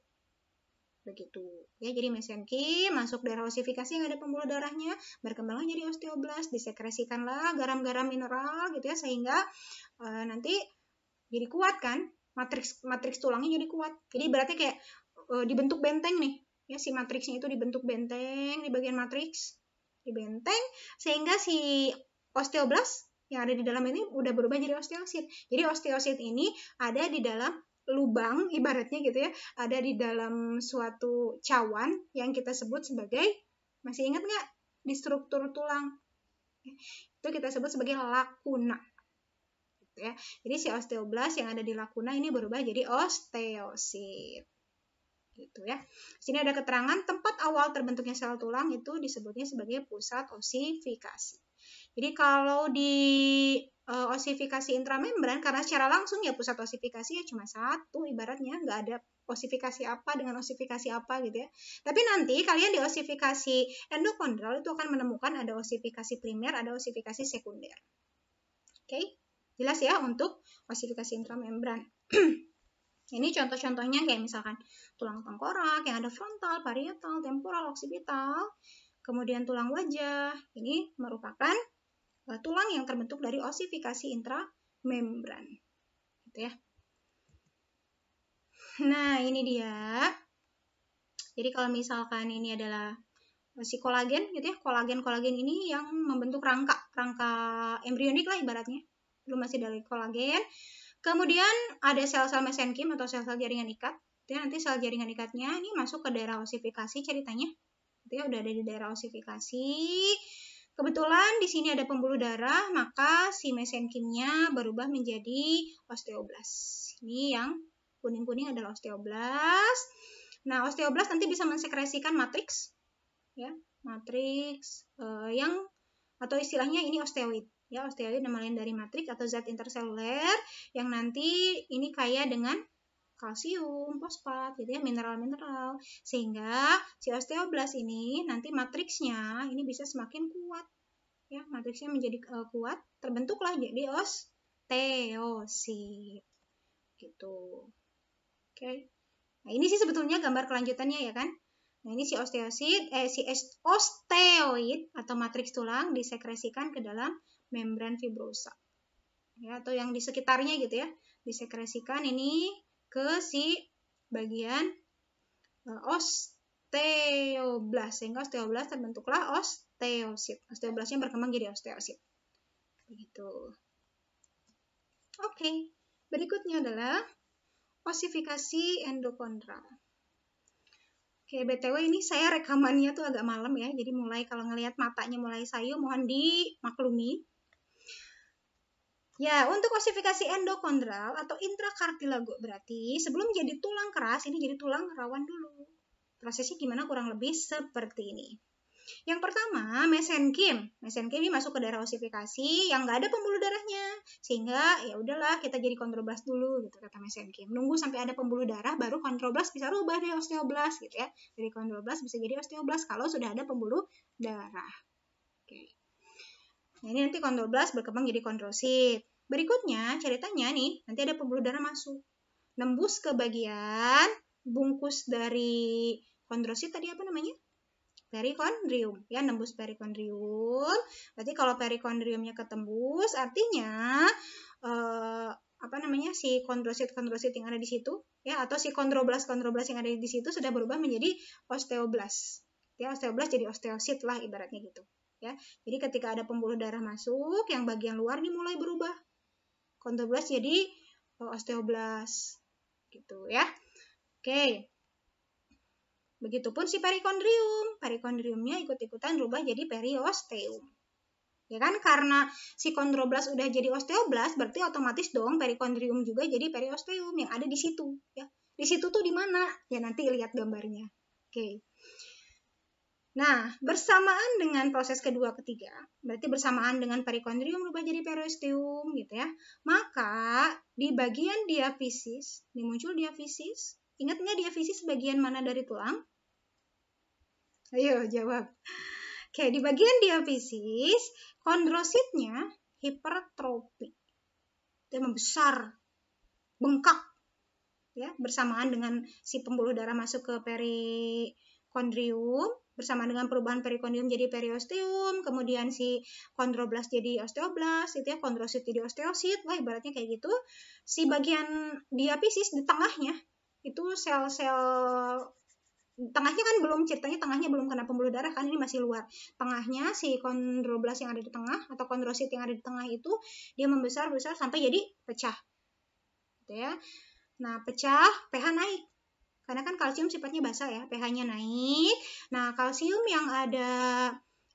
Begitu. Ya, jadi mesenkim masuk darah osifikasi yang ada pembuluh darahnya, berkembanglah jadi osteoblast disekresikanlah garam-garam mineral gitu ya sehingga e, nanti jadi kuat kan? Matriks matriks tulangnya jadi kuat. Jadi berarti kayak e, dibentuk benteng nih. Ya, si matriksnya itu dibentuk benteng di bagian matriks, dibenteng sehingga si osteoblast yang ada di dalam ini udah berubah jadi osteosit. Jadi osteosit ini ada di dalam lubang ibaratnya gitu ya, ada di dalam suatu cawan yang kita sebut sebagai masih ingat nggak di struktur tulang itu kita sebut sebagai lakuna gitu ya. Jadi si osteoblas yang ada di lakuna ini berubah jadi osteosit. Gitu ya. Sini ada keterangan tempat awal terbentuknya sel tulang itu disebutnya sebagai pusat osifikasi. Jadi kalau di e, eh, osifikasi intramembran karena secara langsung ya pusat osifikasi ya cuma satu ibaratnya nggak ada osifikasi apa dengan osifikasi apa gitu ya. Tapi nanti kalian di osifikasi endokondral itu akan menemukan ada osifikasi primer, ada osifikasi sekunder. Oke, okay? jelas ya untuk osifikasi intramembran. *clears throat* Ini contoh-contohnya kayak misalkan tulang tengkorak yang ada frontal, parietal, temporal, oksipital, kemudian tulang wajah. Ini merupakan Eh, tulang yang terbentuk dari osifikasi intramembran. Gitu ya. Nah, ini dia. Jadi kalau misalkan ini adalah eh, si kolagen gitu ya, kolagen-kolagen ini yang membentuk rangka, rangka embrionik lah ibaratnya. itu masih dari kolagen. Kemudian ada sel-sel mesenkim atau sel-sel jaringan ikat. Gitu ya, nanti sel jaringan ikatnya ini masuk ke daerah osifikasi ceritanya. Gitu ya, udah ada di daerah osifikasi Kebetulan di sini ada pembuluh darah, maka si mesenkimnya berubah menjadi osteoblas. Ini yang kuning-kuning adalah osteoblas. Nah, osteoblas nanti bisa mensekresikan matriks, ya, matriks uh, yang atau istilahnya ini osteoid. Ya, osteoid namanya dari matriks atau zat interseluler yang nanti ini kaya dengan kalsium, fosfat, gitu ya, mineral-mineral. Sehingga si osteoblas ini nanti matriksnya ini bisa semakin kuat. Ya, matriksnya menjadi uh, kuat, terbentuklah jadi osteosit. Gitu. Oke. Nah, ini sih sebetulnya gambar kelanjutannya ya kan? Nah, ini si osteosit, eh, si osteoid atau matriks tulang disekresikan ke dalam membran fibrosa. Ya, atau yang di sekitarnya gitu ya. Disekresikan ini ke si bagian eh, osteoblas sehingga osteoblas terbentuklah osteosit osteoblasnya berkembang jadi osteosit begitu oke berikutnya adalah osifikasi endokondral Oke, BTW ini saya rekamannya tuh agak malam ya. Jadi mulai kalau ngelihat matanya mulai sayu mohon dimaklumi. Ya, untuk osifikasi endokondral atau intrakartilago berarti sebelum jadi tulang keras, ini jadi tulang rawan dulu. Prosesnya gimana kurang lebih seperti ini. Yang pertama, mesenkim. Mesenkim ini masuk ke daerah osifikasi yang nggak ada pembuluh darahnya. Sehingga ya udahlah kita jadi kontroblas dulu gitu kata mesenkim. Nunggu sampai ada pembuluh darah baru kontroblas bisa rubah dari osteoblast gitu ya. Dari kontroblas bisa jadi osteoblast kalau sudah ada pembuluh darah. Oke. Nah, ini nanti kontroblas berkembang jadi kondrosit. Berikutnya, ceritanya nih, nanti ada pembuluh darah masuk. Nembus ke bagian bungkus dari kondrosit tadi apa namanya? Perikondrium. Ya, nembus perikondrium. Berarti kalau perikondriumnya ketembus, artinya eh, apa namanya si kondrosit-kondrosit yang ada di situ ya atau si kondroblas-kondroblas yang ada di situ sudah berubah menjadi osteoblas ya osteoblas jadi osteosit lah ibaratnya gitu ya jadi ketika ada pembuluh darah masuk yang bagian luar ini mulai berubah kontoblas jadi eh, osteoblas gitu ya. Oke. Begitupun si perikondrium, perikondriumnya ikut-ikutan berubah jadi periosteum. Ya kan karena si kondroblas udah jadi osteoblas berarti otomatis dong perikondrium juga jadi periosteum yang ada di situ ya. Di situ tuh di mana? Ya nanti lihat gambarnya. Oke. Okay. Nah, bersamaan dengan proses kedua ketiga, berarti bersamaan dengan perikondrium berubah jadi periosteum gitu ya. Maka di bagian diafisis, ini muncul diafisis. Ingat nggak diafisis bagian mana dari tulang? Ayo jawab. Oke, di bagian diafisis, kondrositnya hipertropi. Dia membesar, bengkak. Ya, bersamaan dengan si pembuluh darah masuk ke perikondrium, bersama dengan perubahan perikondium jadi periosteum, kemudian si kontroblas jadi osteoblas, itu ya kondrosit jadi osteosit, wah ibaratnya kayak gitu. Si bagian diapisis di tengahnya itu sel-sel tengahnya kan belum ceritanya tengahnya belum kena pembuluh darah kan ini masih luar tengahnya si kondroblas yang ada di tengah atau kondrosit yang ada di tengah itu dia membesar besar sampai jadi pecah gitu ya nah pecah pH naik karena kan kalsium sifatnya basa ya, pH-nya naik. Nah, kalsium yang ada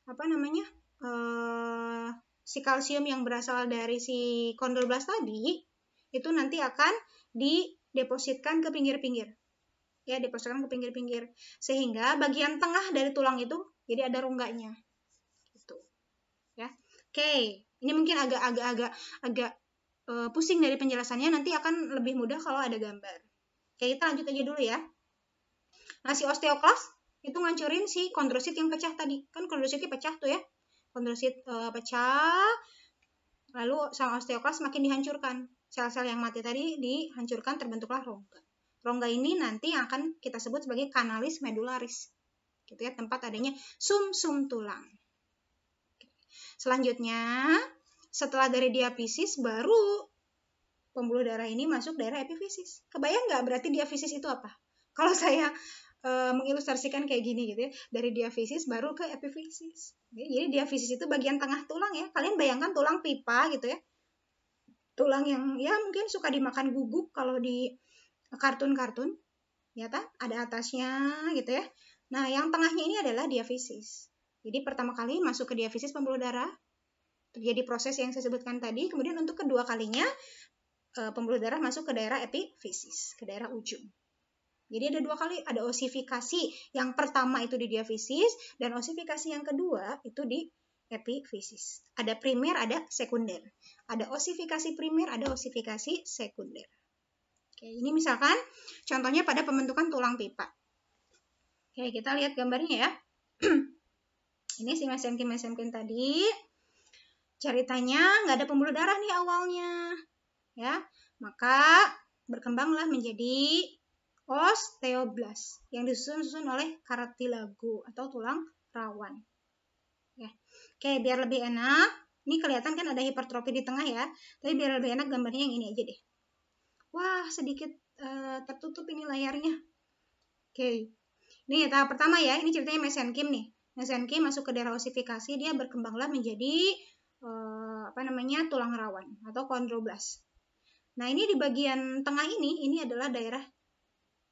apa namanya? uh, si kalsium yang berasal dari si kondroblast tadi itu nanti akan didepositkan ke pinggir-pinggir. Ya, depositkan ke pinggir-pinggir. Sehingga bagian tengah dari tulang itu jadi ada rongganya. Gitu. Ya. Oke, ini mungkin agak-agak agak agak, agak, agak uh, eh, pusing dari penjelasannya nanti akan lebih mudah kalau ada gambar. Oke, kita lanjut aja dulu ya. Nah, si osteoklas itu ngancurin si kondrosit yang pecah tadi. Kan kondrositnya pecah tuh ya. Kondrosit e, eh, pecah, lalu sang osteoklas makin dihancurkan. Sel-sel yang mati tadi dihancurkan, terbentuklah rongga. Rongga ini nanti akan kita sebut sebagai kanalis medularis. Gitu ya, tempat adanya sum-sum tulang. Selanjutnya, setelah dari diapisis baru pembuluh darah ini masuk daerah epifisis. Kebayang nggak berarti diafisis itu apa? *laughs* Kalau saya e, mengilustrasikan kayak gini gitu ya, dari diafisis baru ke epifisis. Ya, jadi diafisis itu bagian tengah tulang ya. Kalian bayangkan tulang pipa gitu ya. Tulang yang ya mungkin suka dimakan guguk kalau di kartun-kartun. Ya tak? Ada atasnya gitu ya. Nah, yang tengahnya ini adalah diafisis. Jadi pertama kali masuk ke diafisis pembuluh darah, terjadi proses yang saya sebutkan tadi. Kemudian untuk kedua kalinya Eh, pembuluh darah masuk ke daerah epifisis, ke daerah ujung. Jadi ada dua kali, ada osifikasi yang pertama itu di diafisis dan osifikasi yang kedua itu di epifisis. Ada primer, ada sekunder. Ada osifikasi primer, ada osifikasi sekunder. Oke, ini misalkan contohnya pada pembentukan tulang pipa. Oke, kita lihat gambarnya ya. *clears throat* ini si mesemkin-mesemkin tadi. Ceritanya nggak ada pembuluh darah nih awalnya ya. Maka berkembanglah menjadi osteoblast yang disusun-susun oleh kartilago atau tulang rawan. Ya. Oke, biar lebih enak, ini kelihatan kan ada hipertrofi di tengah ya, tapi biar lebih enak gambarnya yang ini aja deh. Wah, sedikit uh, tertutup ini layarnya. Oke, ini tahap pertama ya, ini ceritanya mesenkim nih. Mesenkim masuk ke daerah osifikasi, dia berkembanglah menjadi uh, apa namanya tulang rawan atau kondroblas. Nah, ini di bagian tengah ini, ini adalah daerah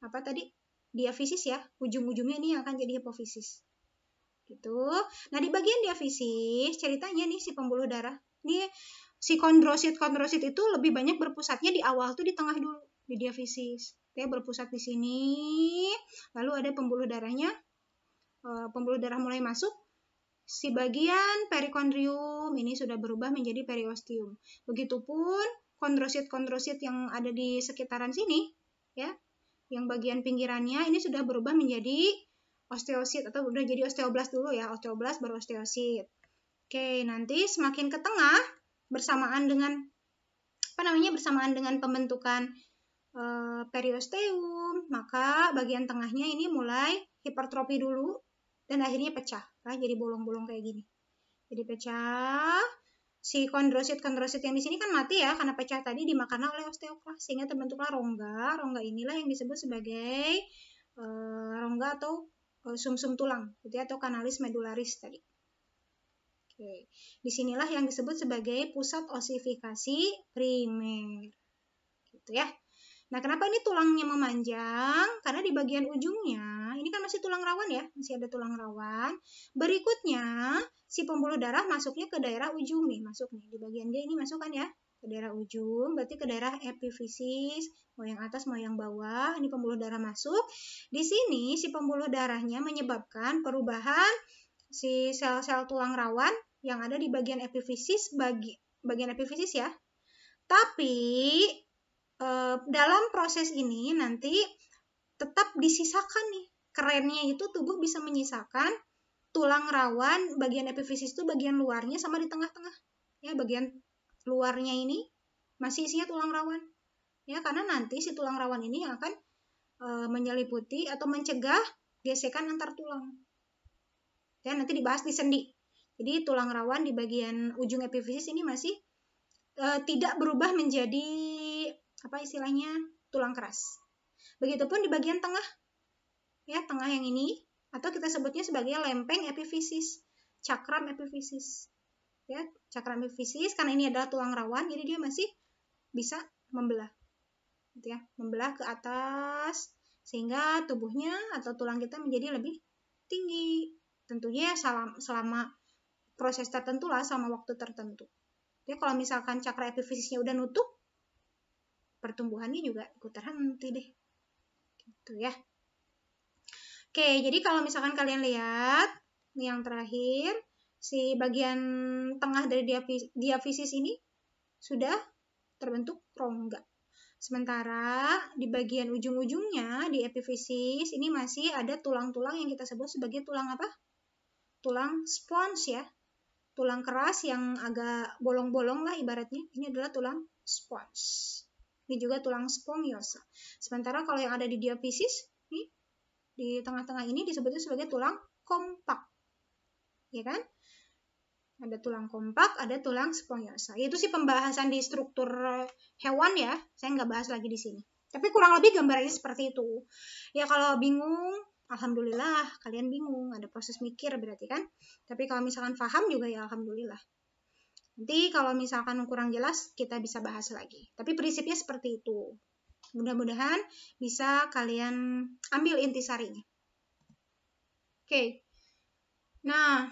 apa tadi? Diafisis ya. Ujung-ujungnya ini akan jadi hipofisis. Gitu. Nah, di bagian diafisis, ceritanya nih si pembuluh darah. nih si kondrosit kondrosit itu lebih banyak berpusatnya di awal tuh di tengah dulu di diafisis dia berpusat di sini lalu ada pembuluh darahnya eh, pembuluh darah mulai masuk si bagian perikondrium ini sudah berubah menjadi periosteum begitupun kondrosit-kondrosit yang ada di sekitaran sini, ya, yang bagian pinggirannya ini sudah berubah menjadi osteosit atau sudah jadi osteoblast dulu ya, osteoblast baru osteosit. Oke, nanti semakin ke tengah bersamaan dengan apa namanya bersamaan dengan pembentukan e, periosteum, maka bagian tengahnya ini mulai hipertrofi dulu dan akhirnya pecah, nah, Jadi bolong-bolong kayak gini. Jadi pecah, si kondrosit kondrosit yang di sini kan mati ya karena pecah tadi dimakan oleh osteoklas sehingga terbentuklah rongga rongga inilah yang disebut sebagai e, rongga atau eh, sumsum -sum tulang gitu ya, atau kanalis medularis tadi. Oke, disinilah yang disebut sebagai pusat osifikasi primer gitu ya. Nah, kenapa ini tulangnya memanjang? Karena di bagian ujungnya ini kan masih tulang rawan ya, masih ada tulang rawan. Berikutnya, si pembuluh darah masuknya ke daerah ujung nih, masuk nih. Di bagian dia ini masuk kan ya, ke daerah ujung, berarti ke daerah epifisis, mau yang atas, mau yang bawah. Ini pembuluh darah masuk. Di sini, si pembuluh darahnya menyebabkan perubahan si sel-sel tulang rawan yang ada di bagian epifisis, bagi, bagian epifisis ya. Tapi, e, dalam proses ini nanti tetap disisakan nih kerennya itu tubuh bisa menyisakan tulang rawan, bagian epifisis itu bagian luarnya sama di tengah-tengah. Ya, bagian luarnya ini masih isinya tulang rawan. Ya, karena nanti si tulang rawan ini yang akan e, menyeliputi atau mencegah gesekan antar tulang. Ya, nanti dibahas di sendi. Jadi tulang rawan di bagian ujung epifisis ini masih e, tidak berubah menjadi apa istilahnya tulang keras. Begitupun di bagian tengah ya tengah yang ini atau kita sebutnya sebagai lempeng epifisis, cakram epifisis. Ya, cakram epifisis karena ini adalah tulang rawan jadi dia masih bisa membelah. Gitu ya, membelah ke atas sehingga tubuhnya atau tulang kita menjadi lebih tinggi. Tentunya selama, selama proses tertentu lah sama waktu tertentu. Jadi ya, kalau misalkan cakra epifisisnya udah nutup, pertumbuhannya juga ikut terhenti deh. Gitu ya. Oke, jadi kalau misalkan kalian lihat yang terakhir, si bagian tengah dari diafisis ini sudah terbentuk rongga. Sementara di bagian ujung-ujungnya di epifisis ini masih ada tulang-tulang yang kita sebut sebagai tulang apa? Tulang spons ya. Tulang keras yang agak bolong-bolong lah ibaratnya. Ini adalah tulang spons. Ini juga tulang spongiosa. Sementara kalau yang ada di diafisis di tengah-tengah ini disebutnya sebagai tulang kompak. Ya kan? Ada tulang kompak, ada tulang sponiosa. Itu sih pembahasan di struktur hewan ya. Saya nggak bahas lagi di sini. Tapi kurang lebih gambarannya seperti itu. Ya kalau bingung, alhamdulillah kalian bingung. Ada proses mikir berarti kan. Tapi kalau misalkan paham juga ya alhamdulillah. Nanti kalau misalkan kurang jelas, kita bisa bahas lagi. Tapi prinsipnya seperti itu. Mudah-mudahan bisa kalian ambil intisarinya. Oke. Nah,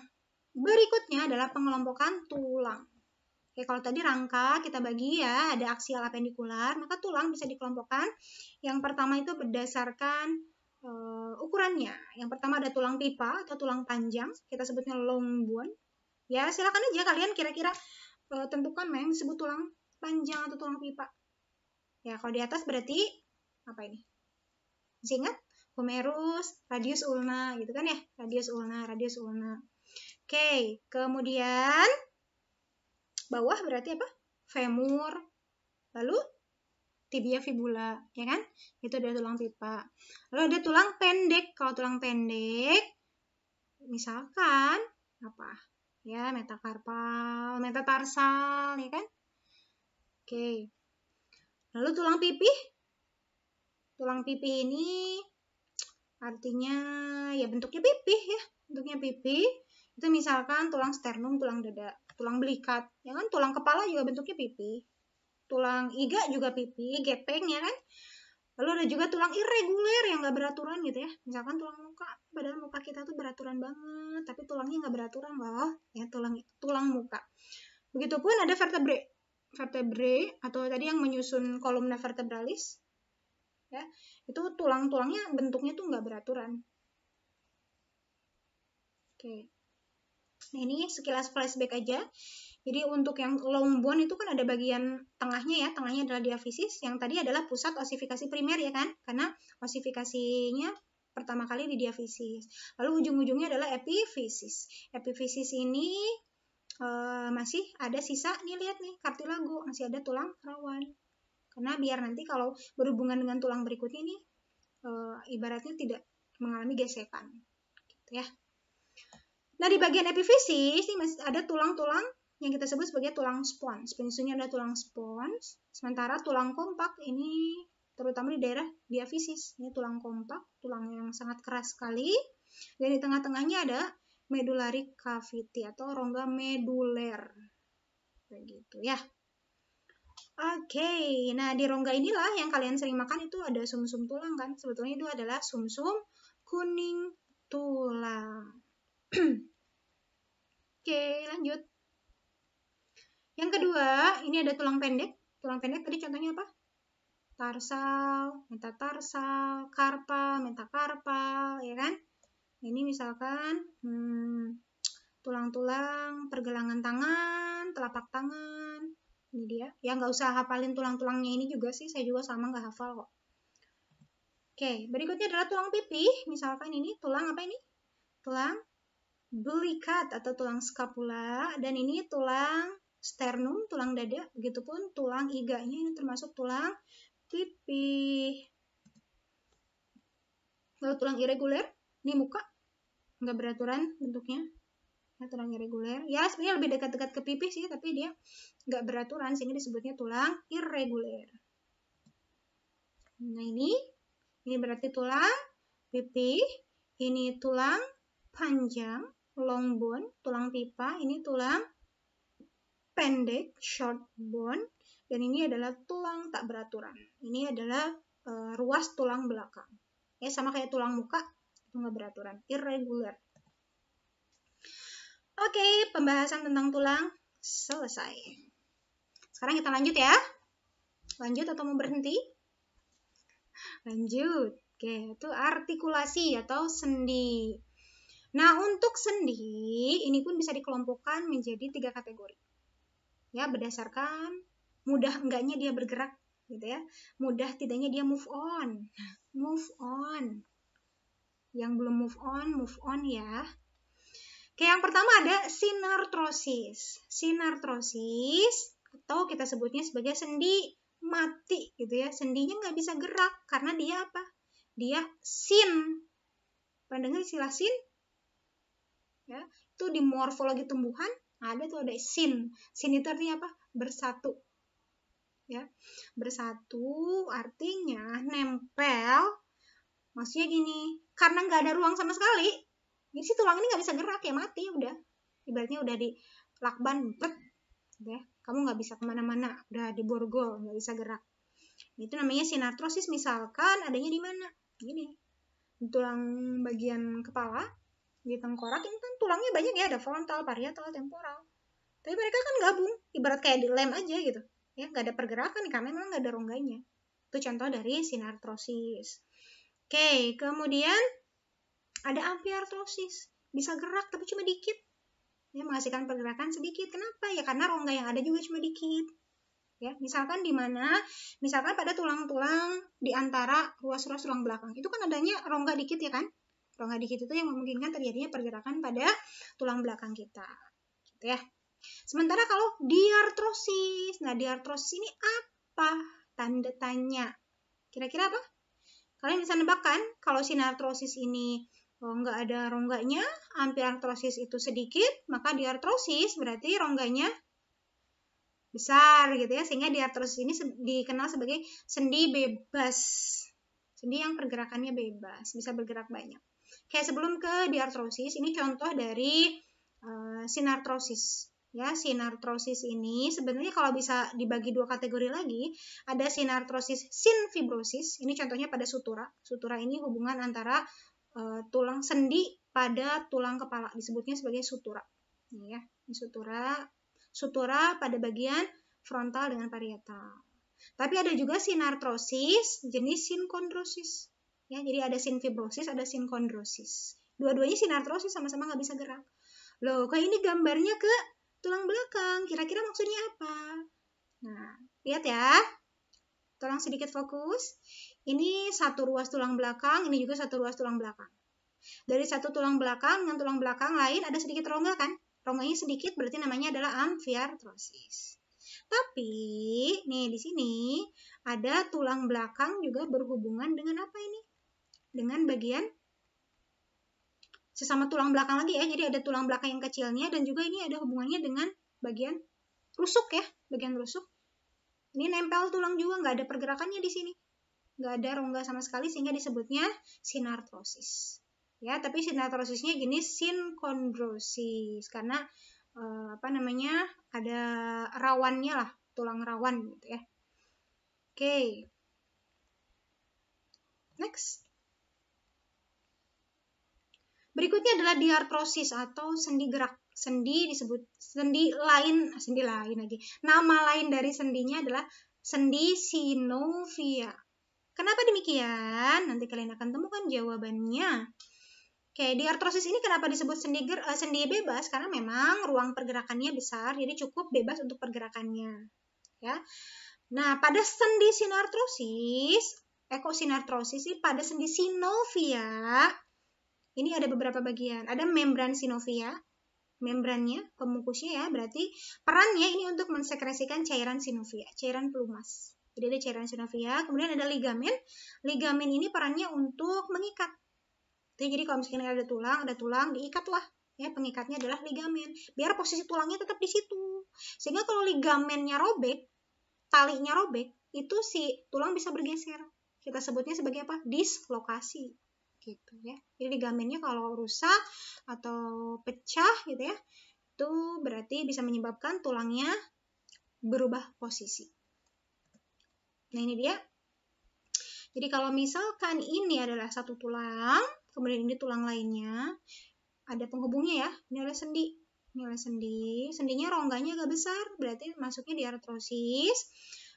berikutnya adalah pengelompokan tulang. Oke, kalau tadi rangka kita bagi ya, ada aksial pendikular, maka tulang bisa dikelompokkan. Yang pertama itu berdasarkan e, ukurannya. Yang pertama ada tulang pipa atau tulang panjang, kita sebutnya long bone. Ya, silakan aja kalian kira-kira e, tentukan yang sebut tulang panjang atau tulang pipa. Ya, kalau di atas berarti apa ini? Masih ingat? Humerus, radius ulna gitu kan ya? Radius ulna, radius ulna. Oke, kemudian bawah berarti apa? Femur. Lalu tibia fibula, ya kan? Itu ada tulang pipa. Lalu ada tulang pendek. Kalau tulang pendek, misalkan apa? Ya, metakarpal, metatarsal, ya kan? Oke. Lalu tulang pipih? Tulang pipih ini artinya ya bentuknya pipih ya, bentuknya pipih. Itu misalkan tulang sternum, tulang dada, tulang belikat, ya kan tulang kepala juga bentuknya pipih. Tulang iga juga pipih, gepeng ya kan. Lalu ada juga tulang irreguler yang gak beraturan gitu ya. Misalkan tulang muka, padahal muka kita tuh beraturan banget, tapi tulangnya gak beraturan loh, ya tulang tulang muka. Begitupun ada vertebrae vertebrae atau tadi yang menyusun kolumna vertebralis ya itu tulang-tulangnya bentuknya tuh nggak beraturan oke nah ini sekilas flashback aja jadi untuk yang long bone itu kan ada bagian tengahnya ya tengahnya adalah diafisis yang tadi adalah pusat osifikasi primer ya kan karena osifikasinya pertama kali di diafisis lalu ujung-ujungnya adalah epifisis epifisis ini e, masih ada sisa nih lihat nih kartilago masih ada tulang rawan karena biar nanti kalau berhubungan dengan tulang berikutnya ini e, eh, ibaratnya tidak mengalami gesekan gitu ya nah di bagian epifisis ini masih ada tulang-tulang yang kita sebut sebagai tulang spons penyusunnya ada tulang spons sementara tulang kompak ini terutama di daerah diafisis ini tulang kompak tulang yang sangat keras sekali dan di tengah-tengahnya ada medullary cavity atau rongga meduler. Begitu ya. Oke, okay. nah di rongga inilah yang kalian sering makan itu ada sumsum -sum tulang kan? Sebetulnya itu adalah sumsum -sum kuning tulang. *clears throat* Oke, okay, lanjut. Yang kedua, ini ada tulang pendek. Tulang pendek tadi contohnya apa? Tarsal, metatarsal, karpal, metakarpal, ya kan? ini misalkan tulang hmm, tulang-tulang pergelangan tangan, telapak tangan, ini dia. Ya nggak usah hafalin tulang-tulangnya ini juga sih, saya juga sama nggak hafal kok. Oke, berikutnya adalah tulang pipih. Misalkan ini tulang apa ini? Tulang belikat atau tulang skapula dan ini tulang sternum, tulang dada, begitupun tulang iganya ini termasuk tulang pipi. Lalu tulang irreguler, ini muka, nggak beraturan bentuknya tulangnya reguler ya sebenarnya lebih dekat-dekat ke pipi sih tapi dia nggak beraturan sehingga disebutnya tulang irreguler nah ini ini berarti tulang pipi ini tulang panjang long bone tulang pipa ini tulang pendek short bone dan ini adalah tulang tak beraturan ini adalah uh, ruas tulang belakang ya sama kayak tulang muka itu beraturan irregular oke pembahasan tentang tulang selesai sekarang kita lanjut ya lanjut atau mau berhenti lanjut oke itu artikulasi atau sendi nah untuk sendi ini pun bisa dikelompokkan menjadi tiga kategori ya berdasarkan mudah enggaknya dia bergerak gitu ya mudah tidaknya dia move on *laughs* move on yang belum move on, move on ya. Oke, yang pertama ada sinartrosis. Sinartrosis atau kita sebutnya sebagai sendi mati gitu ya. Sendinya nggak bisa gerak karena dia apa? Dia sin. Pendengar istilah sin? Ya, itu di morfologi tumbuhan ada tuh ada sin. Sin itu artinya apa? Bersatu. Ya. Bersatu artinya nempel. Maksudnya gini, karena nggak ada ruang sama sekali jadi si tulang ini nggak bisa gerak ya mati udah ibaratnya udah di lakban bet ya kamu nggak bisa kemana-mana udah di borgol nggak bisa gerak itu namanya sinartrosis misalkan adanya di mana gini tulang bagian kepala di tengkorak ini kan tulangnya banyak ya ada frontal parietal temporal tapi mereka kan gabung ibarat kayak di lem aja gitu ya nggak ada pergerakan karena memang nggak ada rongganya itu contoh dari sinartrosis Oke, kemudian ada amfiartrosis. Bisa gerak tapi cuma dikit. Ya, menghasilkan pergerakan sedikit. Kenapa? Ya karena rongga yang ada juga cuma dikit. Ya, misalkan di mana? Misalkan pada tulang-tulang di antara ruas-ruas tulang belakang. Itu kan adanya rongga dikit ya kan? Rongga dikit itu yang memungkinkan terjadinya pergerakan pada tulang belakang kita. Gitu ya. Sementara kalau diartrosis. Nah, diartrosis ini apa? Tanda tanya. Kira-kira apa? Kalian bisa nebak kan kalau sinartrosis ini oh, nggak ada rongganya, ampiartrosis itu sedikit, maka diartrosis berarti rongganya besar gitu ya, sehingga diartrosis ini dikenal sebagai sendi bebas. Sendi yang pergerakannya bebas, bisa bergerak banyak. Kayak sebelum ke diartrosis, ini contoh dari uh, eh, sinartrosis. Ya, sinartrosis ini sebenarnya kalau bisa dibagi dua kategori lagi, ada sinartrosis sinfibrosis. Ini contohnya pada sutura. Sutura ini hubungan antara uh, tulang sendi pada tulang kepala disebutnya sebagai sutura. Ini ya, ini sutura sutura pada bagian frontal dengan parietal. Tapi ada juga sinartrosis jenis sinkondrosis. Ya, jadi ada sinfibrosis, ada sinkondrosis. Dua-duanya sinartrosis sama-sama nggak bisa gerak. Loh, kayak ini gambarnya ke tulang belakang. Kira-kira maksudnya apa? Nah, lihat ya. Tolong sedikit fokus. Ini satu ruas tulang belakang, ini juga satu ruas tulang belakang. Dari satu tulang belakang dengan tulang belakang lain ada sedikit rongga kan? Rongganya sedikit berarti namanya adalah amfiartrosis. Tapi, nih di sini ada tulang belakang juga berhubungan dengan apa ini? Dengan bagian sesama tulang belakang lagi ya. Jadi ada tulang belakang yang kecilnya dan juga ini ada hubungannya dengan bagian rusuk ya, bagian rusuk. Ini nempel tulang juga, nggak ada pergerakannya di sini. Nggak ada rongga sama sekali sehingga disebutnya sinartrosis. Ya, tapi sinartrosisnya jenis sinkondrosis karena eh, apa namanya? ada rawannya lah, tulang rawan gitu ya. Oke. Okay. Next. Berikutnya adalah diartrosis atau sendi gerak. Sendi disebut sendi lain, sendi lain lagi. Nama lain dari sendinya adalah sendi sinovia. Kenapa demikian? Nanti kalian akan temukan jawabannya. Oke, diartrosis ini kenapa disebut sendi, ger, uh, sendi bebas? Karena memang ruang pergerakannya besar, jadi cukup bebas untuk pergerakannya. Ya. Nah, pada sendi sinartrosis, ekosinartrosis, pada sendi sinovia, ini ada beberapa bagian. Ada membran sinovia, membrannya, pemukusnya ya, berarti perannya ini untuk mensekresikan cairan sinovia, cairan pelumas. Jadi ada cairan sinovia, kemudian ada ligamen. Ligamen ini perannya untuk mengikat. Jadi kalau misalnya ada tulang, ada tulang diikatlah. Ya, pengikatnya adalah ligamen. Biar posisi tulangnya tetap di situ. Sehingga kalau ligamennya robek, talinya robek, itu si tulang bisa bergeser. Kita sebutnya sebagai apa? Dislokasi gitu ya. Jadi ligamennya kalau rusak atau pecah gitu ya, itu berarti bisa menyebabkan tulangnya berubah posisi. Nah ini dia. Jadi kalau misalkan ini adalah satu tulang, kemudian ini tulang lainnya, ada penghubungnya ya, ini adalah sendi. Ini adalah sendi, sendinya rongganya agak besar, berarti masuknya di artrosis.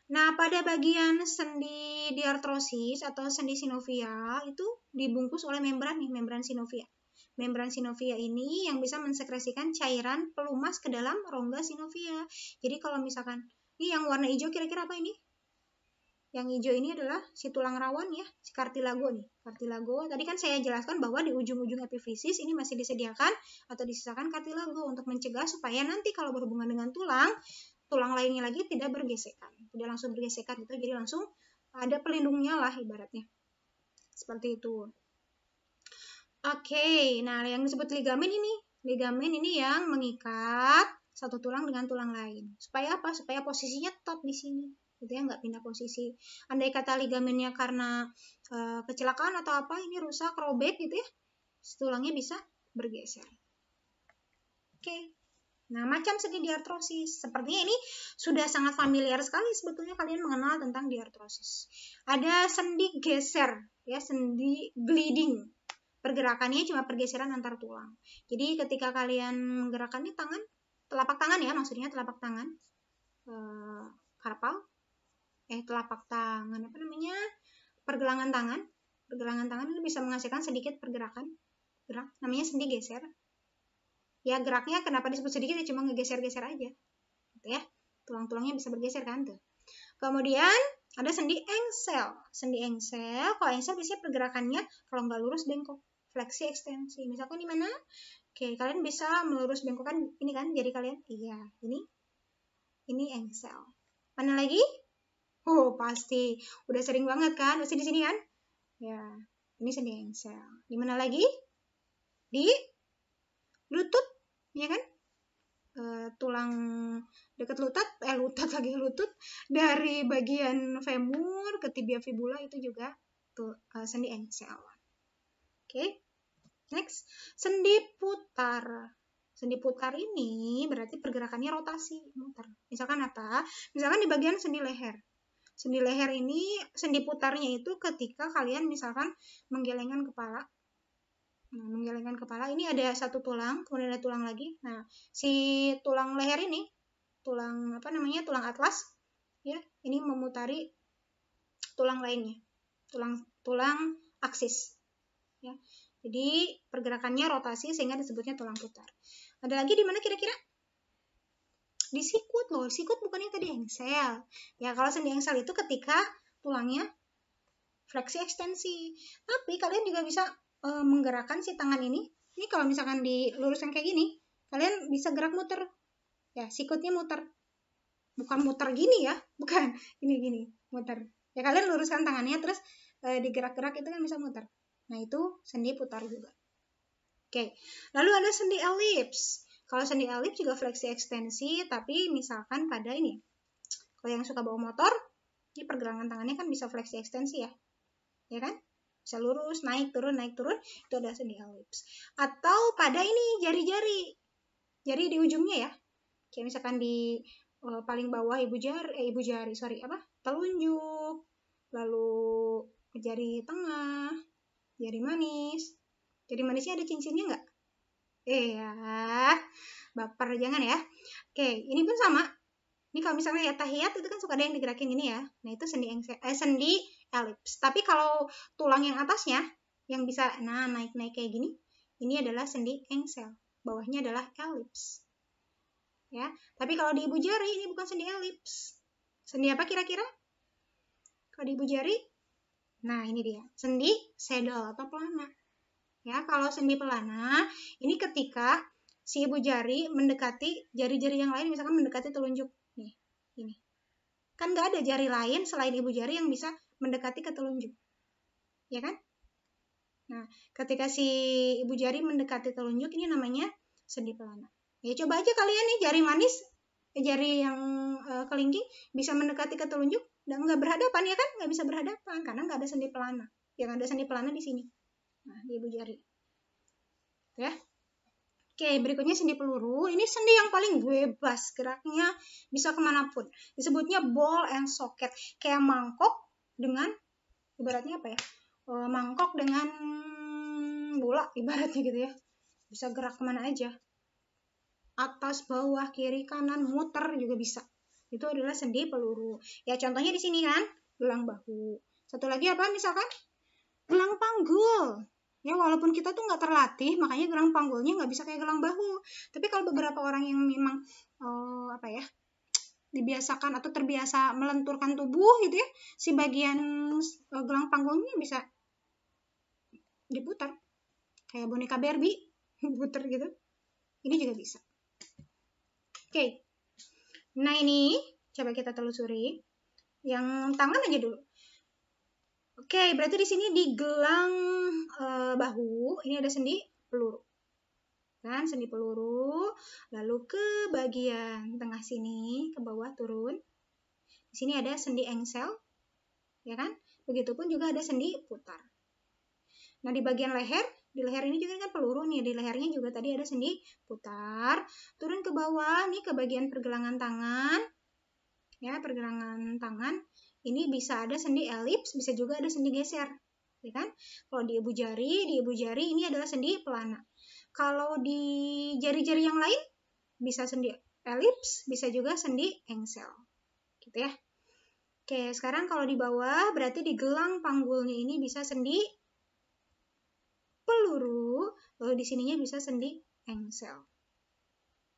Nah, pada bagian sendi diartrosis atau sendi sinovial itu dibungkus oleh membran nih, membran sinovia. Membran sinovia ini yang bisa mensekresikan cairan pelumas ke dalam rongga sinovia. Jadi kalau misalkan ini yang warna hijau kira-kira apa ini? Yang hijau ini adalah si tulang rawan ya, si kartilago nih. Kartilago, tadi kan saya jelaskan bahwa di ujung-ujung epifisis ini masih disediakan atau disisakan kartilago untuk mencegah supaya nanti kalau berhubungan dengan tulang, tulang lainnya lagi tidak bergesekan udah langsung bergesekan gitu jadi langsung ada pelindungnya lah ibaratnya seperti itu oke okay, nah yang disebut ligamen ini ligamen ini yang mengikat satu tulang dengan tulang lain supaya apa supaya posisinya tetap di sini gitu ya nggak pindah posisi andai kata ligamennya karena e, kecelakaan atau apa ini rusak robek gitu ya tulangnya bisa bergeser oke okay. Nah, macam sendi diartrosis. Sepertinya ini sudah sangat familiar sekali sebetulnya kalian mengenal tentang diartrosis. Ada sendi geser, ya, sendi bleeding. Pergerakannya cuma pergeseran antar tulang. Jadi ketika kalian menggerakkannya tangan, telapak tangan ya, maksudnya telapak tangan, eh, karpal, eh telapak tangan apa namanya, pergelangan tangan, pergelangan tangan itu bisa menghasilkan sedikit pergerakan, gerak, namanya sendi geser ya geraknya kenapa disebut sedikit ya cuma ngegeser-geser aja gitu ya tulang-tulangnya bisa bergeser kan tuh kemudian ada sendi engsel sendi engsel kalau engsel biasanya pergerakannya kalau nggak lurus bengkok fleksi ekstensi misalkan di mana oke kalian bisa melurus bengkokkan ini kan jadi kalian iya ini ini engsel mana lagi oh pasti udah sering banget kan pasti di sini kan ya ini sendi engsel di mana lagi di lutut ya kan? Uh, tulang dekat lutut, eh lutut lagi lutut dari bagian femur ke tibia fibula itu juga tuh eh, sendi engsel. Eh, Oke, okay. next sendi putar. Sendi putar ini berarti pergerakannya rotasi, muter. Misalkan apa? Misalkan di bagian sendi leher. Sendi leher ini sendi putarnya itu ketika kalian misalkan menggelengkan kepala Nah, menggelengkan kepala ini ada satu tulang, kemudian ada tulang lagi. Nah, si tulang leher ini, tulang apa namanya? tulang atlas ya, ini memutari tulang lainnya. Tulang tulang aksis. Ya. Jadi, pergerakannya rotasi sehingga disebutnya tulang putar. Ada lagi di mana kira-kira? Di sikut loh. Sikut bukannya tadi engsel. Ya, kalau sendi engsel itu ketika tulangnya fleksi ekstensi. Tapi kalian juga bisa e, menggerakkan si tangan ini. Ini kalau misalkan diluruskan kayak gini, kalian bisa gerak muter. Ya, sikutnya muter. Bukan muter gini ya, *laughs* bukan. Ini gini, muter. Ya kalian luruskan tangannya terus e, digerak-gerak itu kan bisa muter. Nah, itu sendi putar juga. Oke. Lalu ada sendi elips. Kalau sendi elips juga fleksi ekstensi, tapi misalkan pada ini. Kalau yang suka bawa motor, ini pergelangan tangannya kan bisa fleksi ekstensi ya. Ya kan? bisa lurus naik turun naik turun itu adalah seni elips atau pada ini jari-jari jari di ujungnya ya kayak misalkan di uh, paling bawah ibu jari eh, ibu jari sorry apa telunjuk lalu jari tengah jari manis jari manisnya ada cincinnya nggak Iya, baper jangan ya oke ini pun sama ini kalau misalnya ya tahiyat itu kan suka ada yang digerakin ini ya. Nah, itu sendi eh, sendi elips. Tapi kalau tulang yang atasnya yang bisa nah naik-naik kayak gini, ini adalah sendi engsel. Bawahnya adalah elips. Ya. Tapi kalau di ibu jari ini bukan sendi elips. Sendi apa kira-kira? Kalau di ibu jari? Nah, ini dia. Sendi sedel atau pelana. Ya, kalau sendi pelana ini ketika si ibu jari mendekati jari-jari yang lain misalkan mendekati telunjuk kan nggak ada jari lain selain ibu jari yang bisa mendekati ke telunjuk ya kan nah ketika si ibu jari mendekati telunjuk ini namanya sendi pelana ya coba aja kalian nih jari manis jari yang uh, kelingking bisa mendekati ke telunjuk dan nggak berhadapan ya kan nggak bisa berhadapan karena nggak ada sendi pelana yang ada sendi pelana di sini nah di ibu jari ya Oke, berikutnya sendi peluru. Ini sendi yang paling bebas, geraknya bisa kemanapun. Disebutnya ball and socket. Kayak mangkok dengan, ibaratnya apa ya? Eh, mangkok dengan bola, ibaratnya gitu ya. Bisa gerak kemana aja. Atas, bawah, kiri, kanan, muter juga bisa. Itu adalah sendi peluru. Ya, contohnya di sini kan, gelang bahu. Satu lagi apa misalkan? Gelang panggul ya walaupun kita tuh nggak terlatih makanya gelang panggulnya nggak bisa kayak gelang bahu tapi kalau beberapa orang yang memang uh, apa ya dibiasakan atau terbiasa melenturkan tubuh gitu ya si bagian eh, gelang panggulnya bisa diputar kayak boneka Barbie *laughs* putar gitu ini juga bisa oke okay. nah ini coba kita telusuri yang tangan aja dulu Oke, okay, berarti di sini di gelang e, eh, bahu ini ada sendi peluru. Kan sendi peluru, lalu ke bagian tengah sini ke bawah turun. Di sini ada sendi engsel. Ya kan? Begitupun juga ada sendi putar. Nah, di bagian leher, di leher ini juga kan peluru nih, di lehernya juga tadi ada sendi putar. Turun ke bawah nih ke bagian pergelangan tangan. Ya, pergelangan tangan ini bisa ada sendi elips, bisa juga ada sendi geser, ya kan? Kalau di ibu jari, di ibu jari ini adalah sendi pelana. Kalau di jari-jari yang lain bisa sendi elips, bisa juga sendi engsel. Gitu ya. Oke, sekarang kalau di bawah berarti di gelang panggulnya ini bisa sendi peluru, lalu di sininya bisa sendi engsel.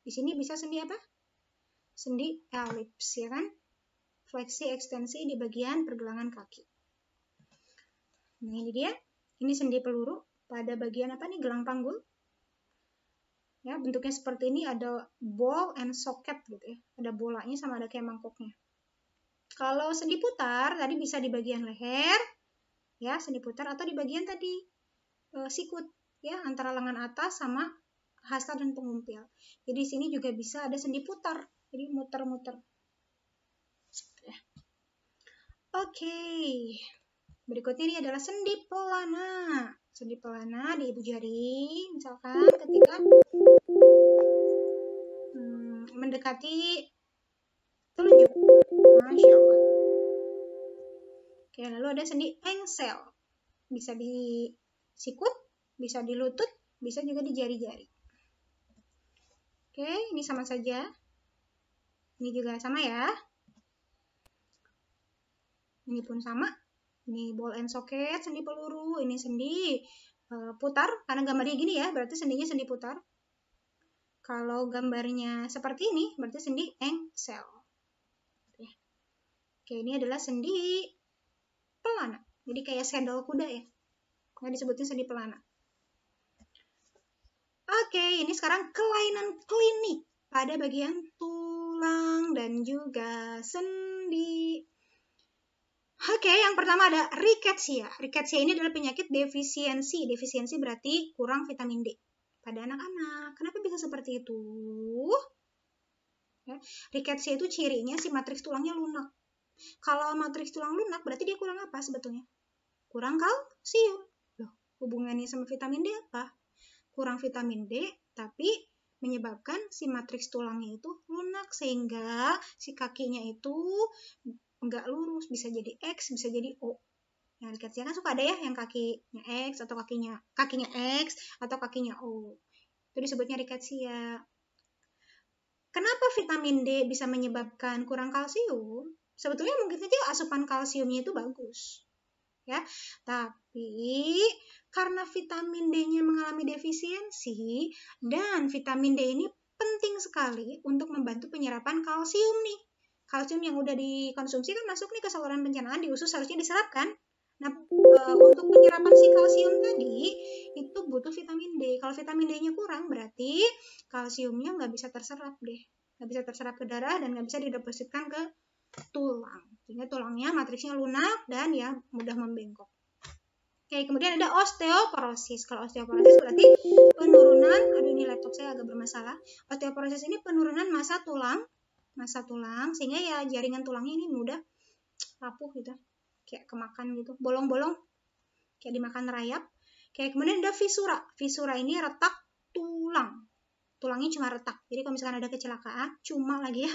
Di sini bisa sendi apa? Sendi elips ya kan? fleksi ekstensi di bagian pergelangan kaki. Nah ini dia, ini sendi peluru pada bagian apa nih gelang panggul. Ya, bentuknya seperti ini ada ball and socket gitu ya. Ada bolanya sama ada kayak mangkoknya. Kalau sendi putar tadi bisa di bagian leher, ya sendi putar atau di bagian tadi e, sikut ya antara lengan atas sama hasta dan pengumpil. Jadi di sini juga bisa ada sendi putar, jadi muter-muter. Oke, okay. berikutnya ini adalah sendi pelana. Sendi pelana di ibu jari, misalkan ketika hmm, mendekati telunjuk. Masya Allah. Oke, lalu ada sendi engsel. Bisa di sikut, bisa di lutut, bisa juga di jari-jari. Oke, ini sama saja. Ini juga sama ya ini pun sama ini ball and socket sendi peluru ini sendi uh, putar karena gambarnya gini ya berarti sendinya sendi putar kalau gambarnya seperti ini berarti sendi engsel gitu ya. oke ini adalah sendi pelana jadi kayak sendal kuda ya Nggak disebutnya sendi pelana Oke, ini sekarang kelainan klinik pada bagian tulang dan juga sendi. Oke, yang pertama ada rickettsia. Rickettsia ini adalah penyakit defisiensi. Defisiensi berarti kurang vitamin D pada anak-anak. Kenapa bisa seperti itu? Ya. Rickettsia itu cirinya si matriks tulangnya lunak. Kalau matriks tulang lunak berarti dia kurang apa sebetulnya? Kurang kalsium. Loh, hubungannya sama vitamin D apa? Kurang vitamin D tapi menyebabkan si matriks tulangnya itu lunak sehingga si kakinya itu nggak lurus bisa jadi X bisa jadi O yang kan suka ada ya yang kakinya X atau kakinya kakinya X atau kakinya O itu disebutnya rickettsia kenapa vitamin D bisa menyebabkan kurang kalsium sebetulnya mungkin saja asupan kalsiumnya itu bagus ya tapi karena vitamin D-nya mengalami defisiensi dan vitamin D ini penting sekali untuk membantu penyerapan kalsium nih kalsium yang udah dikonsumsi kan masuk nih ke saluran pencernaan di usus harusnya diserap kan nah e, untuk penyerapan si kalsium tadi itu butuh vitamin D kalau vitamin D-nya kurang berarti kalsiumnya nggak bisa terserap deh nggak bisa terserap ke darah dan nggak bisa didepositkan ke tulang sehingga tulangnya matriksnya lunak dan ya mudah membengkok Oke, kemudian ada osteoporosis. Kalau osteoporosis berarti penurunan, aduh ini laptop saya agak bermasalah. Osteoporosis ini penurunan massa tulang masa tulang sehingga ya jaringan tulangnya ini mudah rapuh gitu kayak kemakan gitu bolong-bolong kayak dimakan rayap kayak kemudian ada fisura fisura ini retak tulang tulangnya cuma retak jadi kalau misalkan ada kecelakaan cuma lagi ya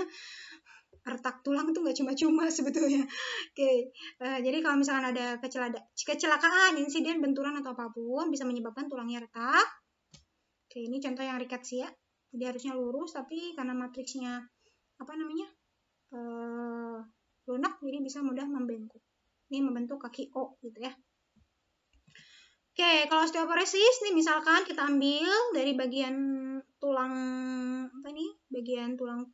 *laughs* retak tulang itu nggak cuma-cuma sebetulnya *laughs* oke okay. uh, eh, jadi kalau misalkan ada kecelakaan kecelakaan insiden benturan atau apapun bisa menyebabkan tulangnya retak oke okay, ini contoh yang sih ya jadi harusnya lurus tapi karena matriksnya apa namanya uh, lunak jadi bisa mudah membengkok ini membentuk kaki O gitu ya oke kalau osteoporosis nih misalkan kita ambil dari bagian tulang apa nih bagian tulang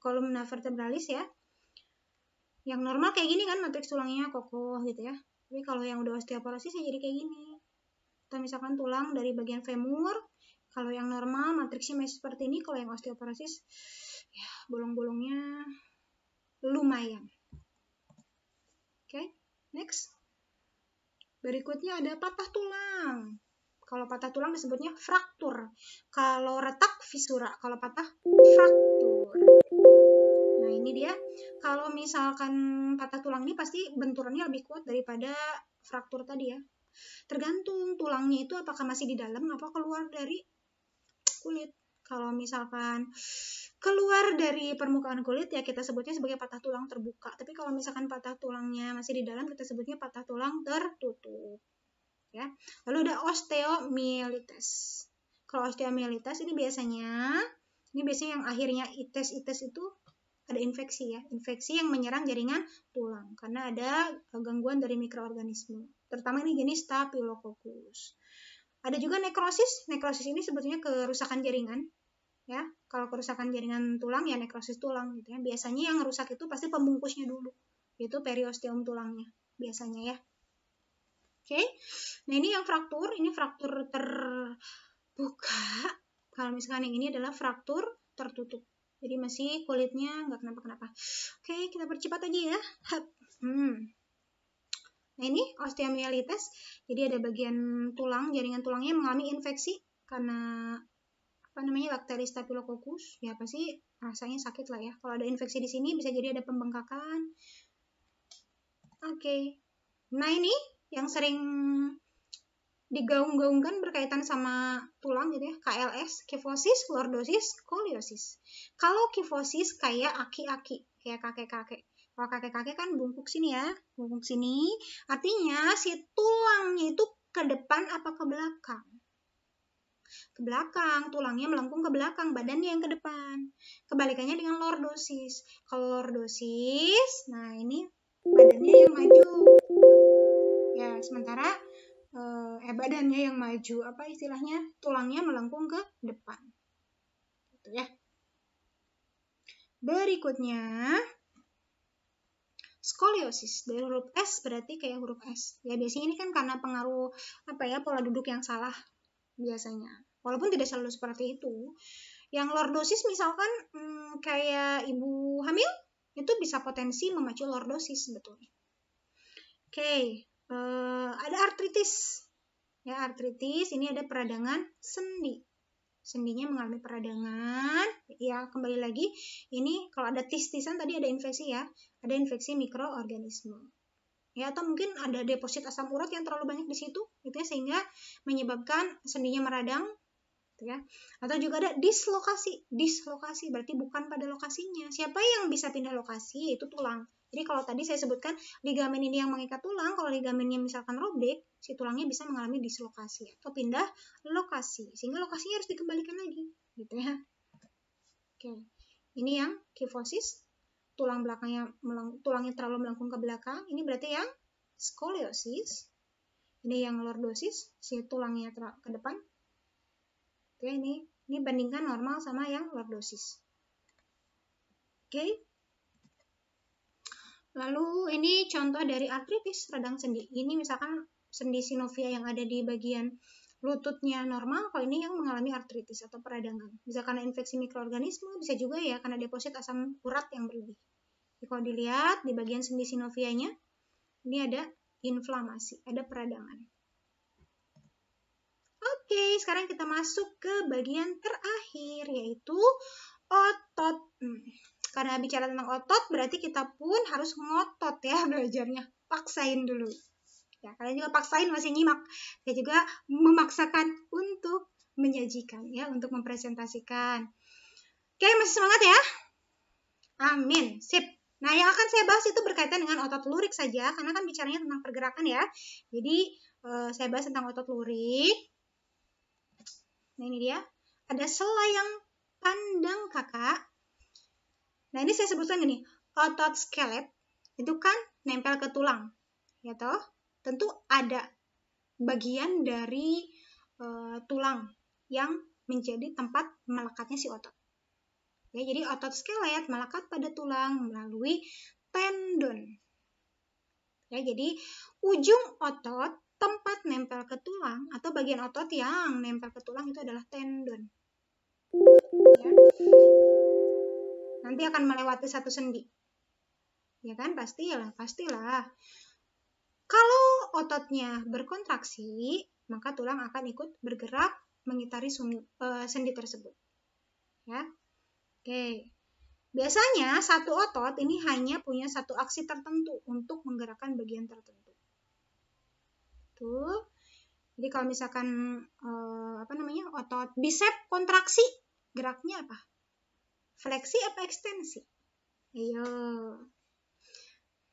kolumna vertebralis ya yang normal kayak gini kan matriks tulangnya kokoh gitu ya tapi kalau yang udah osteoporosis ya jadi kayak gini atau misalkan tulang dari bagian femur kalau yang normal matriksnya masih seperti ini kalau yang osteoporosis ya bolong-bolongnya lumayan. Oke, okay, next. Berikutnya ada patah tulang. Kalau patah tulang disebutnya fraktur. Kalau retak fisura, kalau patah fraktur. Nah, ini dia. Kalau misalkan patah tulang ini pasti benturannya lebih kuat daripada fraktur tadi ya. Tergantung tulangnya itu apakah masih di dalam apa keluar dari kulit. Kalau misalkan keluar dari permukaan kulit ya kita sebutnya sebagai patah tulang terbuka. Tapi kalau misalkan patah tulangnya masih di dalam kita sebutnya patah tulang tertutup. Ya. Lalu ada osteomyelitis. Kalau osteomyelitis ini biasanya ini biasanya yang akhirnya ites-ites itu ada infeksi ya, infeksi yang menyerang jaringan tulang karena ada gangguan dari mikroorganisme, terutama ini jenis Staphylococcus. Ada juga nekrosis. Nekrosis ini sebetulnya kerusakan jaringan. Ya, kalau kerusakan jaringan tulang ya nekrosis tulang gitu ya. Biasanya yang rusak itu pasti pembungkusnya dulu. yaitu periosteum tulangnya biasanya ya. Oke. Nah, ini yang fraktur, ini fraktur terbuka. Kalau misalkan yang ini adalah fraktur tertutup. Jadi masih kulitnya nggak kenapa-kenapa. Oke, kita percepat aja ya. Hmm. Nah ini osteomielitis, jadi ada bagian tulang, jaringan tulangnya mengalami infeksi karena apa namanya bakteri Staphylococcus. Ya pasti rasanya sakit lah ya. Kalau ada infeksi di sini bisa jadi ada pembengkakan. Oke, okay. nah ini yang sering digaung-gaungkan berkaitan sama tulang gitu ya, KLS, kifosis, lordosis, koliosis. Kalau kifosis kayak aki-aki, kayak kakek-kakek. Kalau kakek-kakek kan bungkuk sini ya, bungkuk sini. Artinya si tulangnya itu ke depan apa ke belakang? Ke belakang, tulangnya melengkung ke belakang, badannya yang ke depan. Kebalikannya dengan lordosis. Kalau lordosis, nah ini badannya yang maju. Ya, sementara eh, eh badannya yang maju, apa istilahnya? Tulangnya melengkung ke depan. Gitu ya. Berikutnya, skoliosis dari huruf S berarti kayak huruf S ya biasanya ini kan karena pengaruh apa ya pola duduk yang salah biasanya walaupun tidak selalu seperti itu yang lordosis misalkan hmm, kayak ibu hamil itu bisa potensi memacu lordosis sebetulnya oke okay. uh, eh, ada artritis ya artritis ini ada peradangan sendi sendinya mengalami peradangan ya kembali lagi ini kalau ada tis-tisan tadi ada infeksi ya ada infeksi mikroorganisme ya atau mungkin ada deposit asam urat yang terlalu banyak di situ gitu ya sehingga menyebabkan sendinya meradang gitu ya atau juga ada dislokasi dislokasi berarti bukan pada lokasinya siapa yang bisa pindah lokasi itu tulang jadi kalau tadi saya sebutkan ligamen ini yang mengikat tulang kalau ligamennya misalkan robek si tulangnya bisa mengalami dislokasi atau pindah lokasi sehingga lokasinya harus dikembalikan lagi gitu ya oke ini yang kifosis tulang belakangnya tulangnya terlalu melengkung ke belakang ini berarti yang skoliosis ini yang lordosis si tulangnya ke depan oke ini ini bandingkan normal sama yang lordosis oke Lalu ini contoh dari artritis radang sendi. Ini misalkan sendi sinovia yang ada di bagian lututnya normal, kalau ini yang mengalami artritis atau peradangan. Bisa karena infeksi mikroorganisme, bisa juga ya karena deposit asam urat yang berlebih. Jadi, kalau dilihat di bagian sendi sinovianya, ini ada inflamasi, ada peradangan. Oke, sekarang kita masuk ke bagian terakhir, yaitu otot. Hmm. Karena bicara tentang otot, berarti kita pun harus ngotot ya *laughs* belajarnya. Paksain dulu ya kalian juga paksain masih nyimak ya juga memaksakan untuk menyajikan ya untuk mempresentasikan oke masih semangat ya amin sip nah yang akan saya bahas itu berkaitan dengan otot lurik saja karena kan bicaranya tentang pergerakan ya jadi eh, saya bahas tentang otot lurik nah ini dia ada selayang pandang kakak nah ini saya sebutkan gini otot skelet itu kan nempel ke tulang ya toh tentu ada bagian dari e, tulang yang menjadi tempat melekatnya si otot. Ya, jadi otot skelet melekat pada tulang melalui tendon. Ya, jadi ujung otot tempat nempel ke tulang atau bagian otot yang nempel ke tulang itu adalah tendon. Ya. Nanti akan melewati satu sendi. Ya kan? Pastilah, pastilah. Kalau ototnya berkontraksi, maka tulang akan ikut bergerak mengitari sumi, e, sendi tersebut. Ya. Oke. Biasanya satu otot ini hanya punya satu aksi tertentu untuk menggerakkan bagian tertentu. Tuh. Jadi kalau misalkan e, apa namanya? otot bisep kontraksi, geraknya apa? Fleksi apa ekstensi? Ayo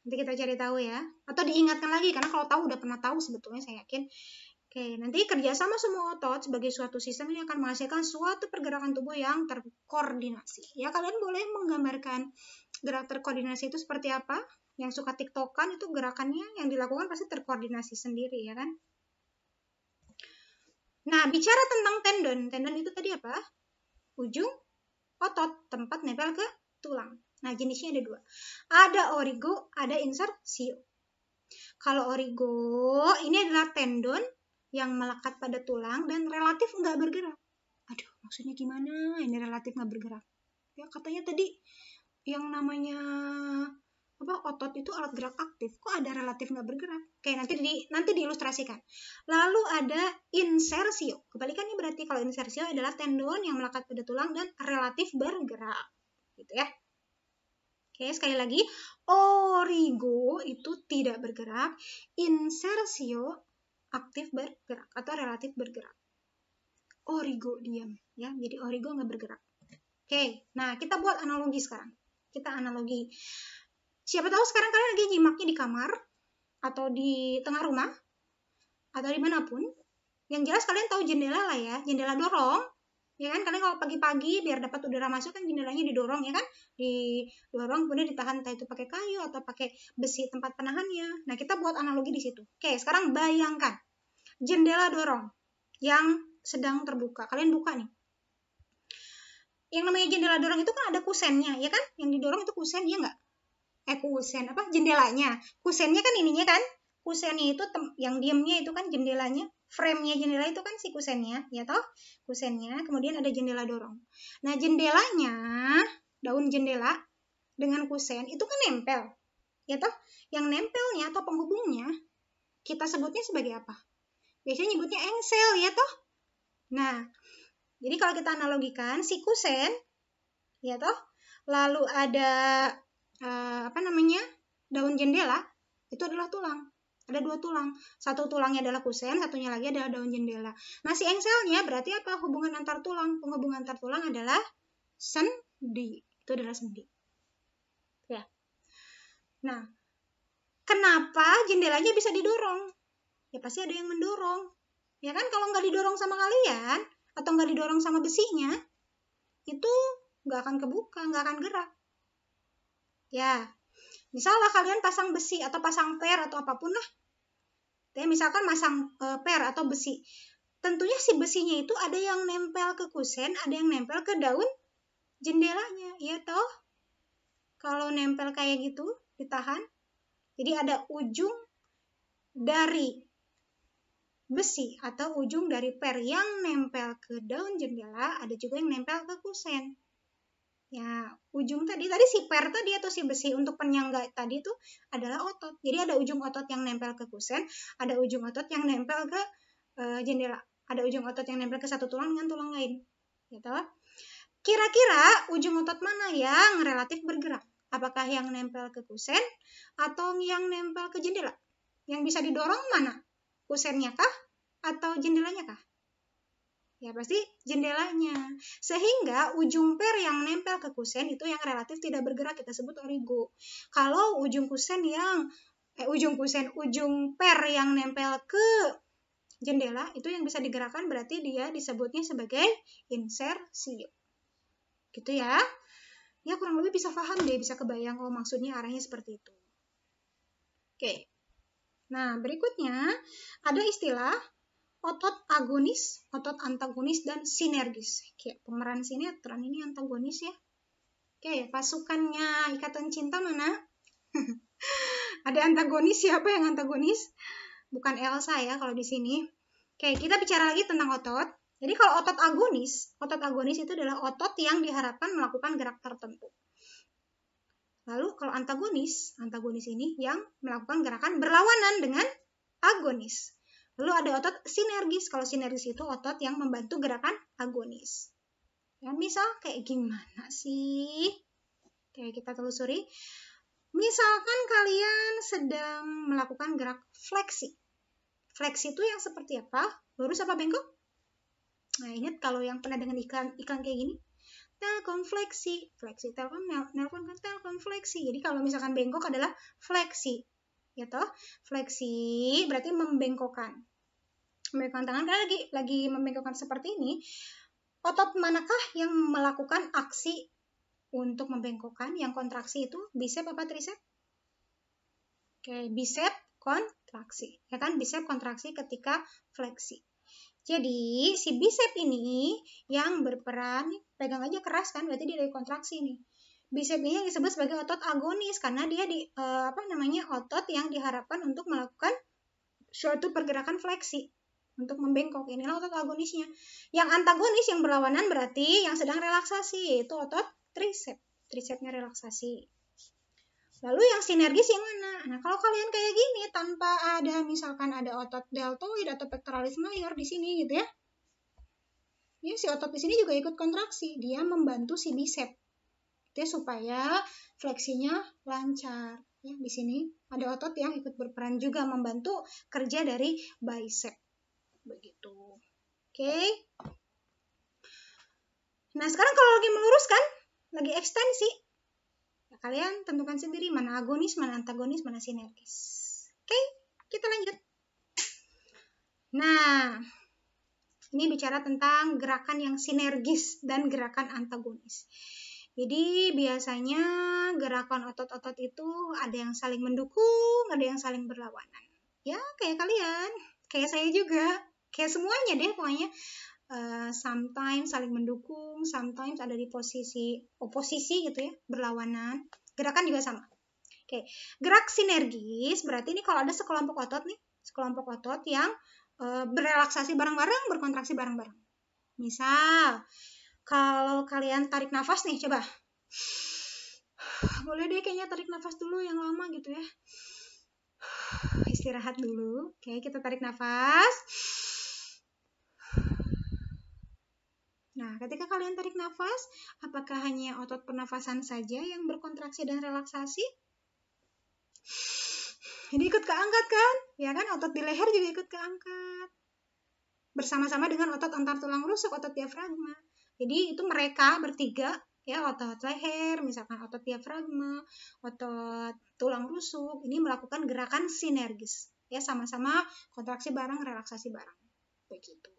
nanti kita cari tahu ya atau diingatkan lagi karena kalau tahu udah pernah tahu sebetulnya saya yakin oke nanti kerjasama semua otot sebagai suatu sistem ini akan menghasilkan suatu pergerakan tubuh yang terkoordinasi ya kalian boleh menggambarkan gerak terkoordinasi itu seperti apa yang suka tiktokan itu gerakannya yang dilakukan pasti terkoordinasi sendiri ya kan nah bicara tentang tendon tendon itu tadi apa ujung otot tempat nempel ke tulang Nah, jenisnya ada dua. Ada origo, ada insersio. Kalau origo, ini adalah tendon yang melekat pada tulang dan relatif nggak bergerak. Aduh, maksudnya gimana? Ini relatif nggak bergerak. Ya, katanya tadi yang namanya apa otot itu alat gerak aktif kok ada relatif nggak bergerak Oke nanti di nanti diilustrasikan lalu ada insersio kebalikannya berarti kalau insersio adalah tendon yang melekat pada tulang dan relatif bergerak gitu ya Oke, sekali lagi, origo itu tidak bergerak, insersio aktif bergerak atau relatif bergerak. Origo diam, ya. Jadi origo nggak bergerak. Oke, nah kita buat analogi sekarang. Kita analogi. Siapa tahu sekarang kalian lagi nyimaknya di kamar atau di tengah rumah atau dimanapun. Yang jelas kalian tahu jendela lah ya, jendela dorong ya kan karena kalau pagi-pagi biar dapat udara masuk kan jendelanya didorong ya kan didorong kemudian ditahan entah itu pakai kayu atau pakai besi tempat penahannya nah kita buat analogi di situ oke sekarang bayangkan jendela dorong yang sedang terbuka kalian buka nih yang namanya jendela dorong itu kan ada kusennya ya kan yang didorong itu kusen ya nggak eh kusen apa jendelanya kusennya kan ininya kan kusennya itu yang diemnya itu kan jendelanya frame-nya jendela itu kan si kusennya, ya toh? Kusennya, kemudian ada jendela dorong. Nah, jendelanya, daun jendela dengan kusen itu kan nempel. Ya toh? Yang nempelnya atau penghubungnya kita sebutnya sebagai apa? Biasanya nyebutnya engsel, ya toh? Nah, jadi kalau kita analogikan si kusen, ya toh? Lalu ada eh, apa namanya? daun jendela itu adalah tulang. Ada dua tulang. Satu tulangnya adalah kusen, satunya lagi adalah daun jendela. Nah, si engselnya berarti apa? Hubungan antar tulang. Penghubungan antar tulang adalah sendi. Itu adalah sendi. Ya. Nah, kenapa jendelanya bisa didorong? Ya pasti ada yang mendorong. Ya kan kalau nggak didorong sama kalian atau nggak didorong sama besinya, itu nggak akan kebuka, nggak akan gerak. Ya, misalnya kalian pasang besi atau pasang per atau apapun lah, ya, misalkan masang e, per atau besi tentunya si besinya itu ada yang nempel ke kusen ada yang nempel ke daun jendelanya ya toh kalau nempel kayak gitu ditahan jadi ada ujung dari besi atau ujung dari per yang nempel ke daun jendela ada juga yang nempel ke kusen Ya, ujung tadi tadi si per tadi atau si besi untuk penyangga tadi itu adalah otot. Jadi ada ujung otot yang nempel ke kusen, ada ujung otot yang nempel ke e, jendela, ada ujung otot yang nempel ke satu tulang dengan tulang lain. Gitu. Kira-kira ujung otot mana yang relatif bergerak? Apakah yang nempel ke kusen atau yang nempel ke jendela? Yang bisa didorong mana? Kusennya kah atau jendelanya kah? ya pasti jendelanya. Sehingga ujung per yang nempel ke kusen itu yang relatif tidak bergerak kita sebut origo. Kalau ujung kusen yang eh ujung kusen ujung per yang nempel ke jendela itu yang bisa digerakkan berarti dia disebutnya sebagai insersio. Gitu ya. Ya kurang lebih bisa paham deh, bisa kebayang oh maksudnya arahnya seperti itu. Oke. Nah, berikutnya ada istilah otot agonis, otot antagonis, dan sinergis. Kayak pemeran sinetron ini antagonis ya. Oke, pasukannya Ikatan Cinta mana? *laughs* Ada antagonis siapa yang antagonis? Bukan Elsa ya kalau di sini. Oke, kita bicara lagi tentang otot. Jadi kalau otot agonis, otot agonis itu adalah otot yang diharapkan melakukan gerak tertentu. Lalu kalau antagonis, antagonis ini yang melakukan gerakan berlawanan dengan agonis. Lalu ada otot sinergis. Kalau sinergis itu otot yang membantu gerakan agonis. Ya, misal kayak gimana sih? Oke, kita telusuri. Misalkan kalian sedang melakukan gerak fleksi. Fleksi itu yang seperti apa? Lurus apa bengkok? Nah, ingat kalau yang pernah dengan iklan iklan kayak gini, telkom fleksi, fleksi telkom, nelpon telkom fleksi. Jadi kalau misalkan bengkok adalah fleksi, gitu fleksi berarti membengkokkan membengkokkan tangan karena lagi lagi membengkokkan seperti ini otot manakah yang melakukan aksi untuk membengkokkan yang kontraksi itu bisep apa trisep oke bisep kontraksi ya kan bisep kontraksi ketika fleksi jadi si bisep ini yang berperan pegang aja keras kan berarti dia kontraksi nih bisa nya disebut sebagai otot agonis karena dia di uh, apa namanya otot yang diharapkan untuk melakukan suatu pergerakan fleksi untuk membengkok inilah otot agonisnya yang antagonis yang berlawanan berarti yang sedang relaksasi itu otot tricep tricepnya relaksasi lalu yang sinergis yang mana nah kalau kalian kayak gini tanpa ada misalkan ada otot deltoid atau pectoralis major di sini gitu ya ya si otot di sini juga ikut kontraksi dia membantu si bisep Oke, supaya fleksinya lancar. Ya, di sini ada otot yang ikut berperan juga membantu kerja dari bicep. Begitu. Oke. Nah, sekarang kalau lagi meluruskan, lagi ekstensi, ya kalian tentukan sendiri mana agonis, mana antagonis, mana sinergis. Oke, kita lanjut. Nah, ini bicara tentang gerakan yang sinergis dan gerakan antagonis. Jadi biasanya gerakan otot-otot itu ada yang saling mendukung, ada yang saling berlawanan. Ya kayak kalian, kayak saya juga, kayak semuanya deh pokoknya. Uh, sometimes saling mendukung, sometimes ada di posisi oposisi gitu ya, berlawanan. Gerakan juga sama. Oke, gerak sinergis berarti ini kalau ada sekelompok otot nih, sekelompok otot yang uh, eh, berelaksasi bareng-bareng, berkontraksi bareng-bareng. Misal, kalau kalian tarik nafas nih, coba. Boleh deh kayaknya tarik nafas dulu yang lama gitu ya. Istirahat dulu. Oke, kita tarik nafas. Nah, ketika kalian tarik nafas, apakah hanya otot pernafasan saja yang berkontraksi dan relaksasi? Ini ikut keangkat kan? Ya kan, otot di leher juga ikut keangkat. Bersama-sama dengan otot antar tulang rusuk, otot diafragma. Jadi itu mereka bertiga ya otot leher, misalkan otot diafragma, otot tulang rusuk, ini melakukan gerakan sinergis ya sama-sama kontraksi barang relaksasi barang Begitu.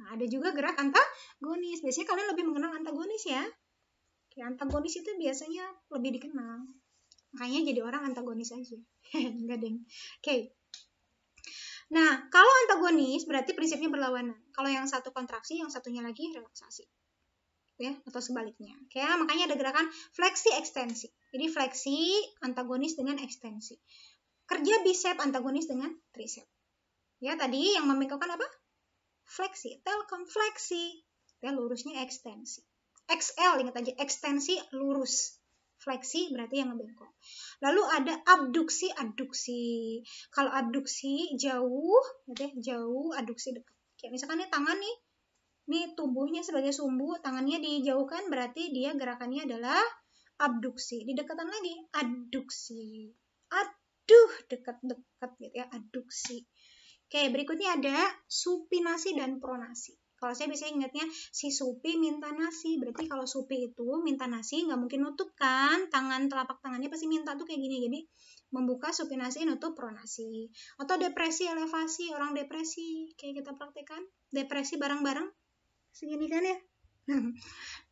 Nah, ada juga gerak antagonis. Biasanya kalian lebih mengenal antagonis ya. Oke, antagonis itu biasanya lebih dikenal. Makanya jadi orang antagonis aja. *laughs* Enggak, deng. Oke. Nah, kalau antagonis berarti prinsipnya berlawanan. Kalau yang satu kontraksi, yang satunya lagi relaksasi. Ya, atau sebaliknya. Oke, makanya ada gerakan fleksi ekstensi. Jadi fleksi antagonis dengan ekstensi. Kerja bisep antagonis dengan trisep. Ya, tadi yang memikirkan apa? Fleksi, telkom fleksi. Ya, lurusnya ekstensi. XL ingat aja ekstensi lurus. Fleksi berarti yang ngebengkok. Lalu ada abduksi, adduksi. Kalau abduksi jauh, berarti ya jauh, adduksi dekat. Kayak misalkan nih tangan nih, nih tubuhnya sebagai sumbu, tangannya dijauhkan berarti dia gerakannya adalah abduksi. Didekatan lagi, adduksi. Aduh, dekat-dekat gitu ya, adduksi. Oke, berikutnya ada supinasi dan pronasi. Kalau saya bisa ingatnya si Supi minta nasi, berarti kalau Supi itu minta nasi nggak mungkin nutup kan, tangan telapak tangannya pasti minta tuh kayak gini. Jadi membuka supi nasi nutup pronasi atau depresi elevasi orang depresi kayak kita praktekkan depresi bareng-bareng segini kan ya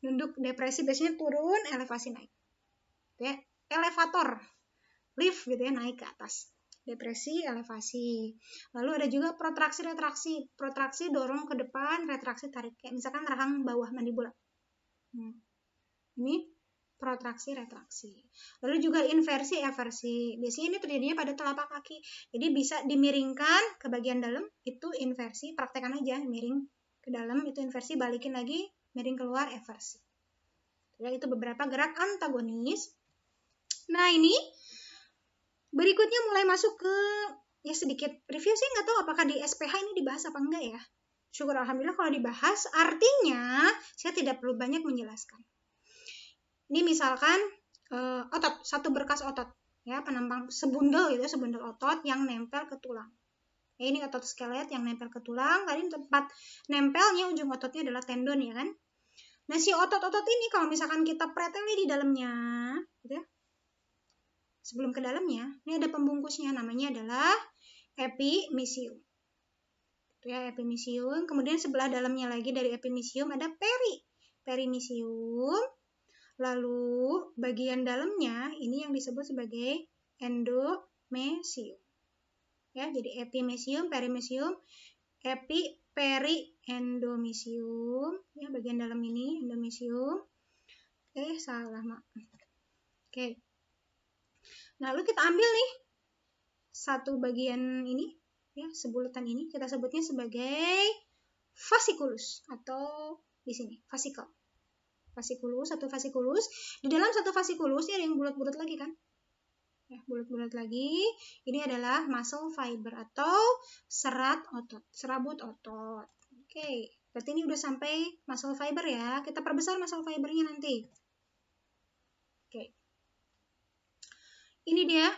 Nunduk *laughs* depresi biasanya turun elevasi naik ya elevator lift gitu ya naik ke atas depresi, elevasi. Lalu ada juga protraksi, retraksi. Protraksi dorong ke depan, retraksi tarik. Kayak misalkan rahang bawah mandibula. Hmm. Ini protraksi, retraksi. Lalu juga inversi, eversi. Biasanya ini terjadinya pada telapak kaki. Jadi bisa dimiringkan ke bagian dalam, itu inversi. Praktekan aja, miring ke dalam, itu inversi. Balikin lagi, miring keluar, eversi. Ya, itu beberapa gerak antagonis. Nah, ini Berikutnya mulai masuk ke ya sedikit review sih nggak tahu apakah di SPH ini dibahas apa enggak ya. Syukur alhamdulillah kalau dibahas artinya saya tidak perlu banyak menjelaskan. Ini misalkan e, otot satu berkas otot ya penampang sebundel gitu sebundel otot yang nempel ke tulang. Ya, ini otot skelet yang nempel ke tulang. Tadi tempat nempelnya ujung ototnya adalah tendon ya kan. Nah si otot-otot ini kalau misalkan kita preteli di dalamnya, sebelum ke dalamnya, ini ada pembungkusnya namanya adalah epimisium. Ya, epimisium. Kemudian sebelah dalamnya lagi dari epimisium ada peri. Perimisium. Lalu bagian dalamnya ini yang disebut sebagai endomesium. Ya, jadi epimesium, perimisium, epi, peri, endomisium. Ya, bagian dalam ini endomisium. Eh, salah, Mak. Oke. Okay lalu nah, kita ambil nih satu bagian ini ya sebulatan ini kita sebutnya sebagai fasikulus atau di sini fasikel fasikulus satu fasikulus di dalam satu fasikulus ini ada yang bulat-bulat lagi kan ya bulat-bulat lagi ini adalah muscle fiber atau serat otot serabut otot oke berarti ini udah sampai muscle fiber ya kita perbesar muscle fibernya nanti ini dia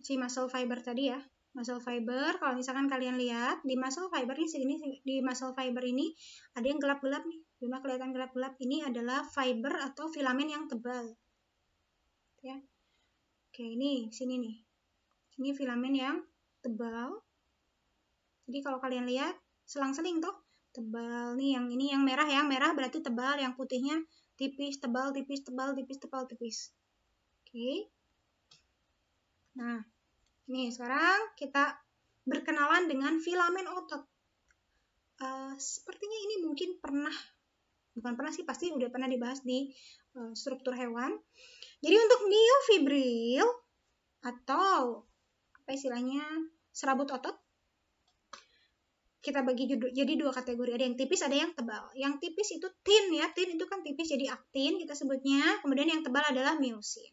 si muscle fiber tadi ya muscle fiber kalau misalkan kalian lihat di muscle fiber ini sini di muscle fiber ini ada yang gelap-gelap nih cuma kelihatan gelap-gelap ini adalah fiber atau filamen yang tebal ya oke ini sini nih ini filamen yang tebal jadi kalau kalian lihat selang-seling tuh tebal nih yang ini yang merah yang merah berarti tebal yang putihnya tipis tebal tipis tebal tipis tebal tipis oke Nah, ini sekarang kita berkenalan dengan filamen otot. Uh, sepertinya ini mungkin pernah, bukan pernah sih, pasti udah pernah dibahas di uh, struktur hewan. Jadi untuk miofibril atau apa istilahnya serabut otot, kita bagi jadi dua kategori ada yang tipis ada yang tebal yang tipis itu tin ya tin itu kan tipis jadi aktin kita sebutnya kemudian yang tebal adalah miosin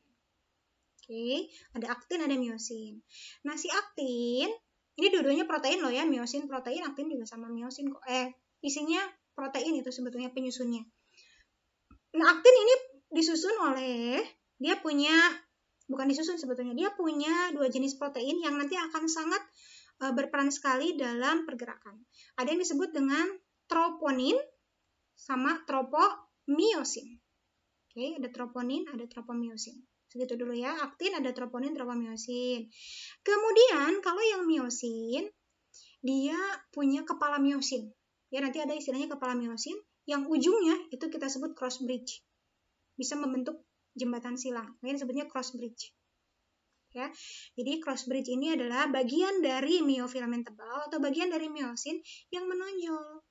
Oke, ada aktin, ada miosin. Nah, si aktin, ini dua-duanya protein loh ya, miosin, protein, aktin juga sama miosin kok. Eh, isinya protein itu sebetulnya penyusunnya. Nah, aktin ini disusun oleh, dia punya, bukan disusun sebetulnya, dia punya dua jenis protein yang nanti akan sangat uh, berperan sekali dalam pergerakan. Ada yang disebut dengan troponin sama tropomiosin. Oke, ada troponin, ada tropomiosin. Segitu dulu ya. Aktin ada troponin, tropomiosin. Kemudian kalau yang miosin, dia punya kepala miosin. Ya nanti ada istilahnya kepala miosin. Yang ujungnya itu kita sebut cross bridge. Bisa membentuk jembatan silang. Ini sebutnya cross bridge ya. Jadi cross bridge ini adalah bagian dari miofilament tebal atau bagian dari miosin yang menonjol.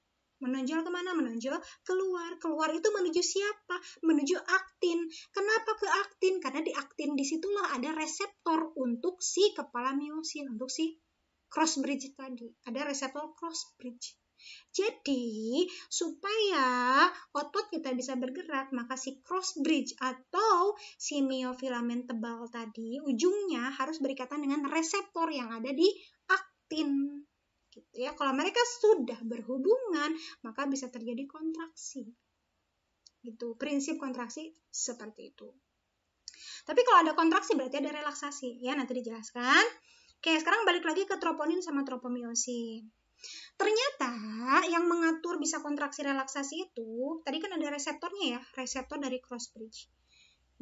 Menonjol kemana? Menonjol keluar. Keluar itu menuju siapa? Menuju aktin. Kenapa ke aktin? Karena di aktin disitulah ada reseptor untuk si kepala miosin, untuk si cross bridge tadi. Ada reseptor cross bridge. Jadi, supaya otot kita bisa bergerak, maka si cross bridge atau si miofilamen tebal tadi ujungnya harus berikatan dengan reseptor yang ada di aktin. Gitu ya. Kalau mereka sudah berhubungan, maka bisa terjadi kontraksi. itu Prinsip kontraksi seperti itu. Tapi kalau ada kontraksi berarti ada relaksasi. Ya, nanti dijelaskan. Oke, sekarang balik lagi ke troponin sama tropomiosin. Ternyata yang mengatur bisa kontraksi relaksasi itu, tadi kan ada reseptornya ya, reseptor dari cross bridge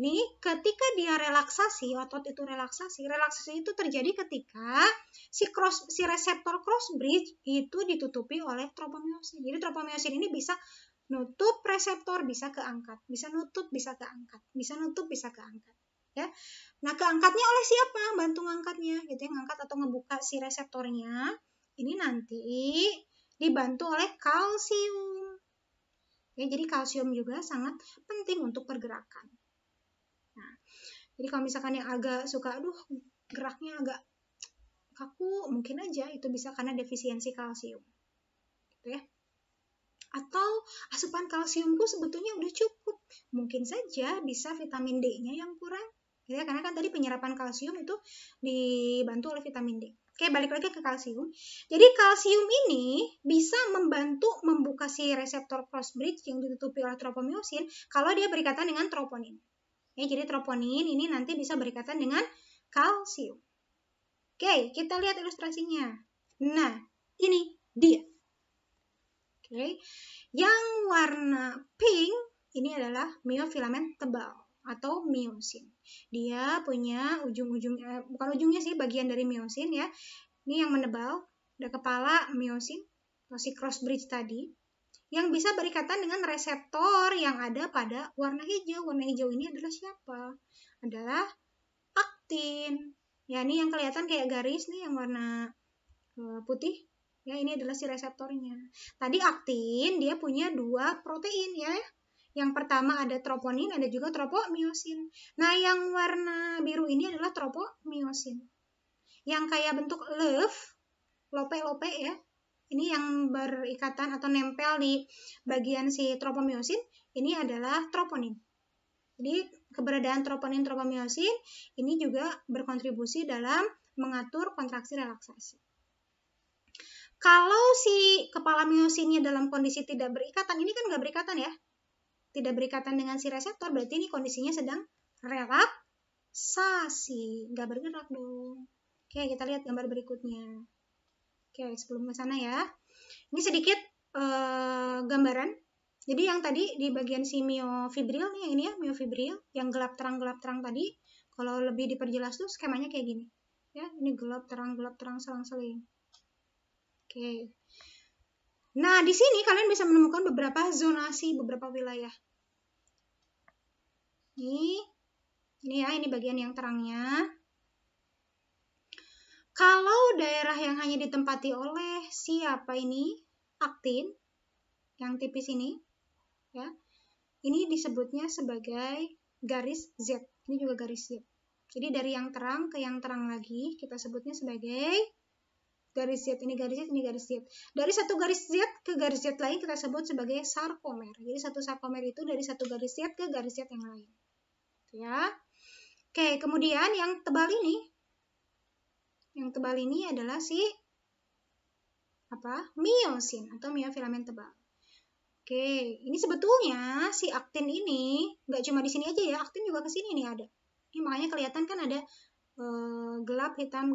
nih ketika dia relaksasi otot itu relaksasi relaksasi itu terjadi ketika si cross si reseptor cross bridge itu ditutupi oleh tropomiosin jadi tropomiosin ini bisa nutup reseptor bisa keangkat bisa nutup bisa keangkat bisa nutup bisa keangkat ya nah keangkatnya oleh siapa bantu ngangkatnya gitu ya ngangkat atau ngebuka si reseptornya ini nanti dibantu oleh kalsium ya jadi kalsium juga sangat penting untuk pergerakan jadi kalau misalkan yang agak suka aduh geraknya agak kaku mungkin aja itu bisa karena defisiensi kalsium gitu ya atau asupan kalsiumku sebetulnya udah cukup mungkin saja bisa vitamin D-nya yang kurang gitu ya karena kan tadi penyerapan kalsium itu dibantu oleh vitamin D Oke, balik lagi ke kalsium. Jadi kalsium ini bisa membantu membuka si reseptor cross yang ditutupi oleh tropomyosin kalau dia berikatan dengan troponin. Oke, ya, jadi troponin ini nanti bisa berikatan dengan kalsium. Oke, kita lihat ilustrasinya. Nah, ini dia. Oke, yang warna pink ini adalah miofilamen tebal atau miosin. Dia punya ujung-ujung, eh, bukan ujungnya sih, bagian dari miosin ya. Ini yang menebal, ada kepala miosin, masih si cross bridge tadi yang bisa berikatan dengan reseptor yang ada pada warna hijau. Warna hijau ini adalah siapa? Adalah aktin. Ya, ini yang kelihatan kayak garis nih yang warna eh, putih. Ya, ini adalah si reseptornya. Tadi aktin dia punya dua protein ya. Yang pertama ada troponin, ada juga tropomiosin. Nah, yang warna biru ini adalah tropomiosin. Yang kayak bentuk love, lope-lope ya ini yang berikatan atau nempel di bagian si tropomiosin ini adalah troponin. Jadi keberadaan troponin tropomiosin ini juga berkontribusi dalam mengatur kontraksi relaksasi. Kalau si kepala miosinnya dalam kondisi tidak berikatan, ini kan nggak berikatan ya, tidak berikatan dengan si reseptor, berarti ini kondisinya sedang relaksasi, nggak bergerak dong. Oke, kita lihat gambar berikutnya. Oke, sebelum ke sana ya. Ini sedikit uh, gambaran. Jadi yang tadi di bagian si miofibril nih yang ini ya, miofibril yang gelap terang gelap terang tadi. Kalau lebih diperjelas tuh skemanya kayak gini. Ya, ini gelap terang gelap terang selang-seling. Oke. Nah, di sini kalian bisa menemukan beberapa zonasi, beberapa wilayah. Ini ini ya, ini bagian yang terangnya. Kalau daerah yang hanya ditempati oleh siapa ini? Aktin yang tipis ini, ya. Ini disebutnya sebagai garis Z. Ini juga garis Z. Jadi dari yang terang ke yang terang lagi kita sebutnya sebagai garis Z. Ini garis Z, ini garis Z. Dari satu garis Z ke garis Z lain kita sebut sebagai sarkomer. Jadi satu sarkomer itu dari satu garis Z ke garis Z yang lain. Gitu ya. Oke, kemudian yang tebal ini yang tebal ini adalah si apa? Miosin atau miofilamen tebal. Oke, ini sebetulnya si aktin ini nggak cuma di sini aja ya, aktin juga ke sini nih ada. Ini makanya kelihatan kan ada e, gelap hitam,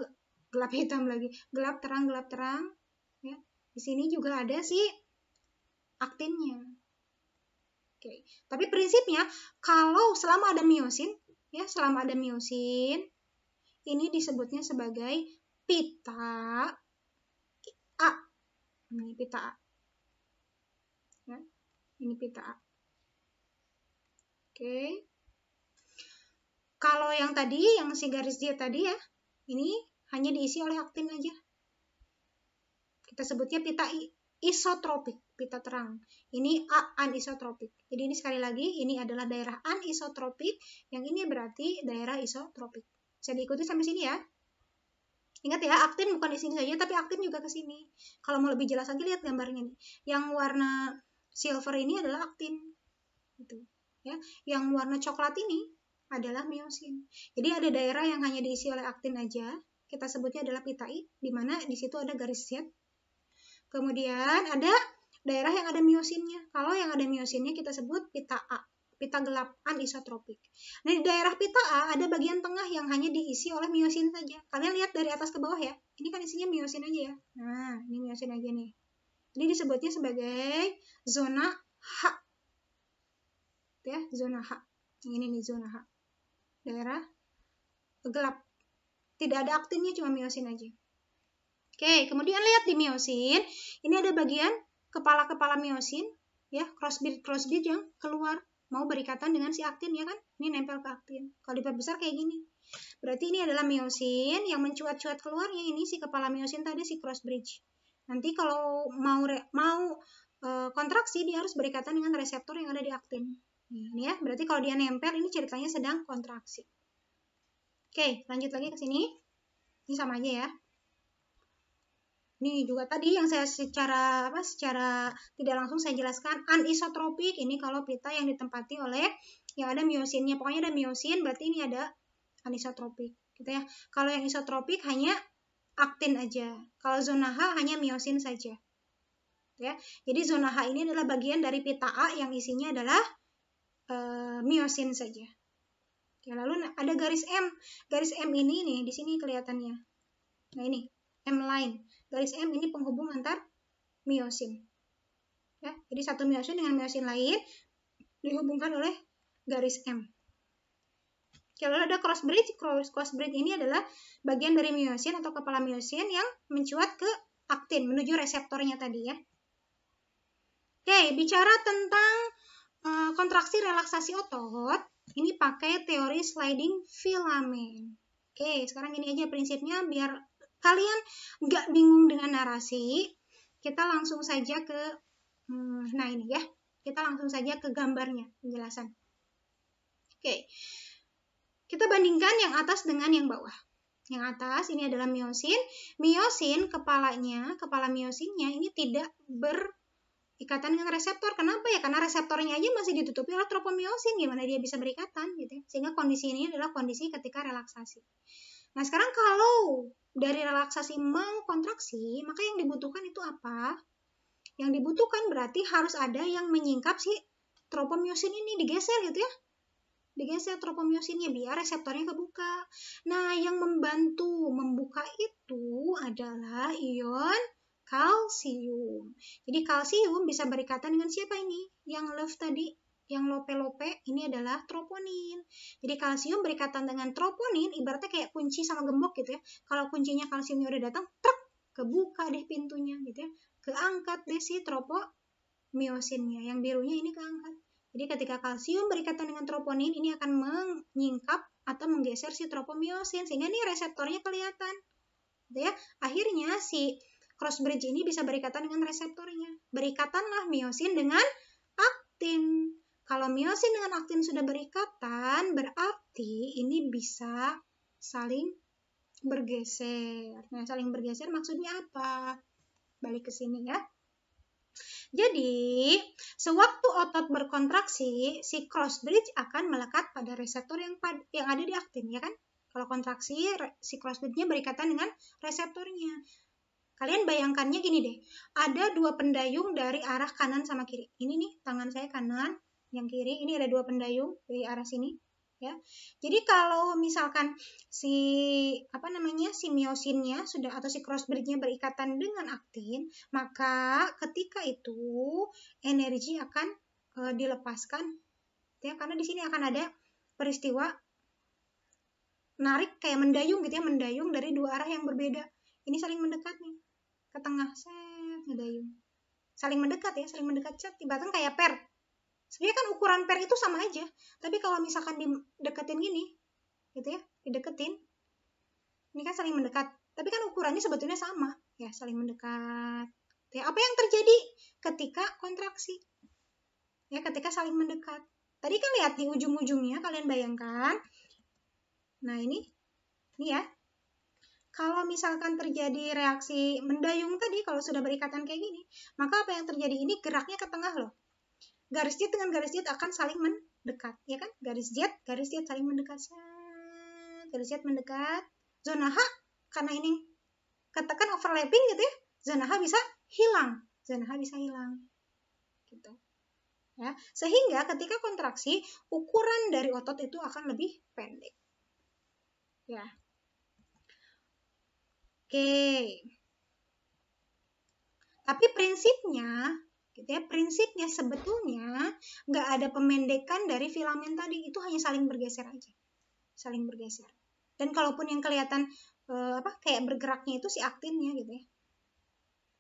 gelap hitam lagi, gelap terang, gelap terang. Ya, di sini juga ada si aktinnya. Oke, tapi prinsipnya kalau selama ada miosin, ya selama ada miosin, ini disebutnya sebagai pita A. Ini pita A. Ya, ini pita A. Oke. Kalau yang tadi, yang si garis dia tadi ya, ini hanya diisi oleh aktin aja. Kita sebutnya pita I, isotropik, pita terang. Ini A anisotropik. Jadi ini sekali lagi, ini adalah daerah anisotropik, yang ini berarti daerah isotropik bisa diikuti sampai sini ya. Ingat ya, aktin bukan di sini saja, tapi aktin juga ke sini. Kalau mau lebih jelas lagi, lihat gambarnya nih. Yang warna silver ini adalah aktin. Gitu, ya. Yang warna coklat ini adalah miosin. Jadi ada daerah yang hanya diisi oleh aktin aja, kita sebutnya adalah pitai, di mana di situ ada garis Z. Kemudian ada daerah yang ada miosinnya. Kalau yang ada miosinnya kita sebut pita A pita gelap anisotropik. Nah, di daerah pita A ada bagian tengah yang hanya diisi oleh miosin saja. Kalian lihat dari atas ke bawah ya. Ini kan isinya miosin aja ya. Nah, ini miosin aja nih. Ini disebutnya sebagai zona H. Ya, zona H. Ini nih zona H. Daerah gelap. Tidak ada aktinnya cuma miosin aja. Oke, kemudian lihat di miosin, ini ada bagian kepala-kepala miosin ya, crossbeat crossbeat yang keluar mau berikatan dengan si aktin ya kan ini nempel ke aktin kalau diperbesar kayak gini berarti ini adalah miosin yang mencuat-cuat keluar ya ini si kepala miosin tadi si cross bridge nanti kalau mau mau e, kontraksi dia harus berikatan dengan reseptor yang ada di aktin iya, ini ya berarti kalau dia nempel ini ceritanya sedang kontraksi oke lanjut lagi ke sini ini sama aja ya ini juga tadi yang saya secara apa secara tidak langsung saya jelaskan anisotropik ini kalau pita yang ditempati oleh ya ada miosinnya. Pokoknya ada miosin berarti ini ada anisotropik gitu ya. Kalau yang isotropik hanya aktin aja. Kalau zona H hanya miosin saja. Gitu ya. Jadi zona H ini adalah bagian dari pita A yang isinya adalah e, miosin saja. Ya, lalu ada garis M. Garis M ini nih di sini kelihatannya. Nah, ini M line. Garis M ini penghubung antar miosin. Ya, jadi satu miosin dengan miosin lain dihubungkan oleh garis M. Kalau ada cross bridge, cross, cross bridge ini adalah bagian dari miosin atau kepala miosin yang mencuat ke aktin menuju reseptornya tadi ya. Oke, bicara tentang uh, kontraksi relaksasi otot, ini pakai teori sliding filamen. Oke, sekarang ini aja prinsipnya biar kalian nggak bingung dengan narasi, kita langsung saja ke hmm, nah ini ya. Kita langsung saja ke gambarnya, penjelasan. Oke. Kita bandingkan yang atas dengan yang bawah. Yang atas ini adalah miosin. Miosin kepalanya, kepala miosinnya ini tidak ber ikatan dengan reseptor. Kenapa ya? Karena reseptornya aja masih ditutupi oleh tropomiosin. Gimana dia bisa berikatan gitu ya. Sehingga kondisi ini adalah kondisi ketika relaksasi. Nah, sekarang kalau dari relaksasi mau kontraksi, maka yang dibutuhkan itu apa? Yang dibutuhkan berarti harus ada yang menyingkap si tropomyosin ini digeser gitu ya. Digeser tropomyosinnya biar reseptornya kebuka. Nah, yang membantu membuka itu adalah ion kalsium. Jadi kalsium bisa berikatan dengan siapa ini? Yang love tadi yang lope-lope ini adalah troponin. Jadi kalsium berikatan dengan troponin ibaratnya kayak kunci sama gembok gitu ya. Kalau kuncinya kalsiumnya udah datang, truk, kebuka deh pintunya gitu ya. Keangkat deh si miosinnya. Yang birunya ini keangkat. Jadi ketika kalsium berikatan dengan troponin ini akan menyingkap atau menggeser si tropomiosin sehingga nih reseptornya kelihatan. Gitu ya. Akhirnya si cross bridge ini bisa berikatan dengan reseptornya. Berikatanlah miosin dengan aktin. Kalau miosin dengan aktin sudah berikatan, berarti ini bisa saling bergeser. Nah, saling bergeser maksudnya apa? Balik ke sini ya. Jadi, sewaktu otot berkontraksi, si cross bridge akan melekat pada reseptor yang yang ada di aktin, ya kan? Kalau kontraksi, si cross bridge-nya berikatan dengan reseptornya. Kalian bayangkannya gini deh, ada dua pendayung dari arah kanan sama kiri. Ini nih, tangan saya kanan, yang kiri ini ada dua pendayung dari arah sini ya. Jadi kalau misalkan si apa namanya si miosinnya sudah atau si crossbridge-nya berikatan dengan aktin, maka ketika itu energi akan e, dilepaskan ya karena di sini akan ada peristiwa narik kayak mendayung gitu ya, mendayung dari dua arah yang berbeda. Ini saling mendekat nih ke tengah, set mendayung Saling mendekat ya, saling mendekat, cat tiba batang kayak per sebenarnya kan ukuran per itu sama aja tapi kalau misalkan dideketin gini gitu ya dideketin ini kan saling mendekat tapi kan ukurannya sebetulnya sama ya saling mendekat ya apa yang terjadi ketika kontraksi ya ketika saling mendekat tadi kan lihat di ujung-ujungnya kalian bayangkan nah ini ini ya kalau misalkan terjadi reaksi mendayung tadi kalau sudah berikatan kayak gini maka apa yang terjadi ini geraknya ke tengah loh garis Z dengan garis Z akan saling mendekat, ya kan? Garis Z, garis Z saling mendekat. Garis Z mendekat. Zona H karena ini katakan overlapping gitu ya, zona H bisa hilang. Zona H bisa hilang. Gitu. Ya, sehingga ketika kontraksi, ukuran dari otot itu akan lebih pendek. Ya. Oke. Tapi prinsipnya gitu ya prinsipnya sebetulnya nggak ada pemendekan dari filamen tadi itu hanya saling bergeser aja saling bergeser dan kalaupun yang kelihatan eh, apa kayak bergeraknya itu si aktinnya gitu ya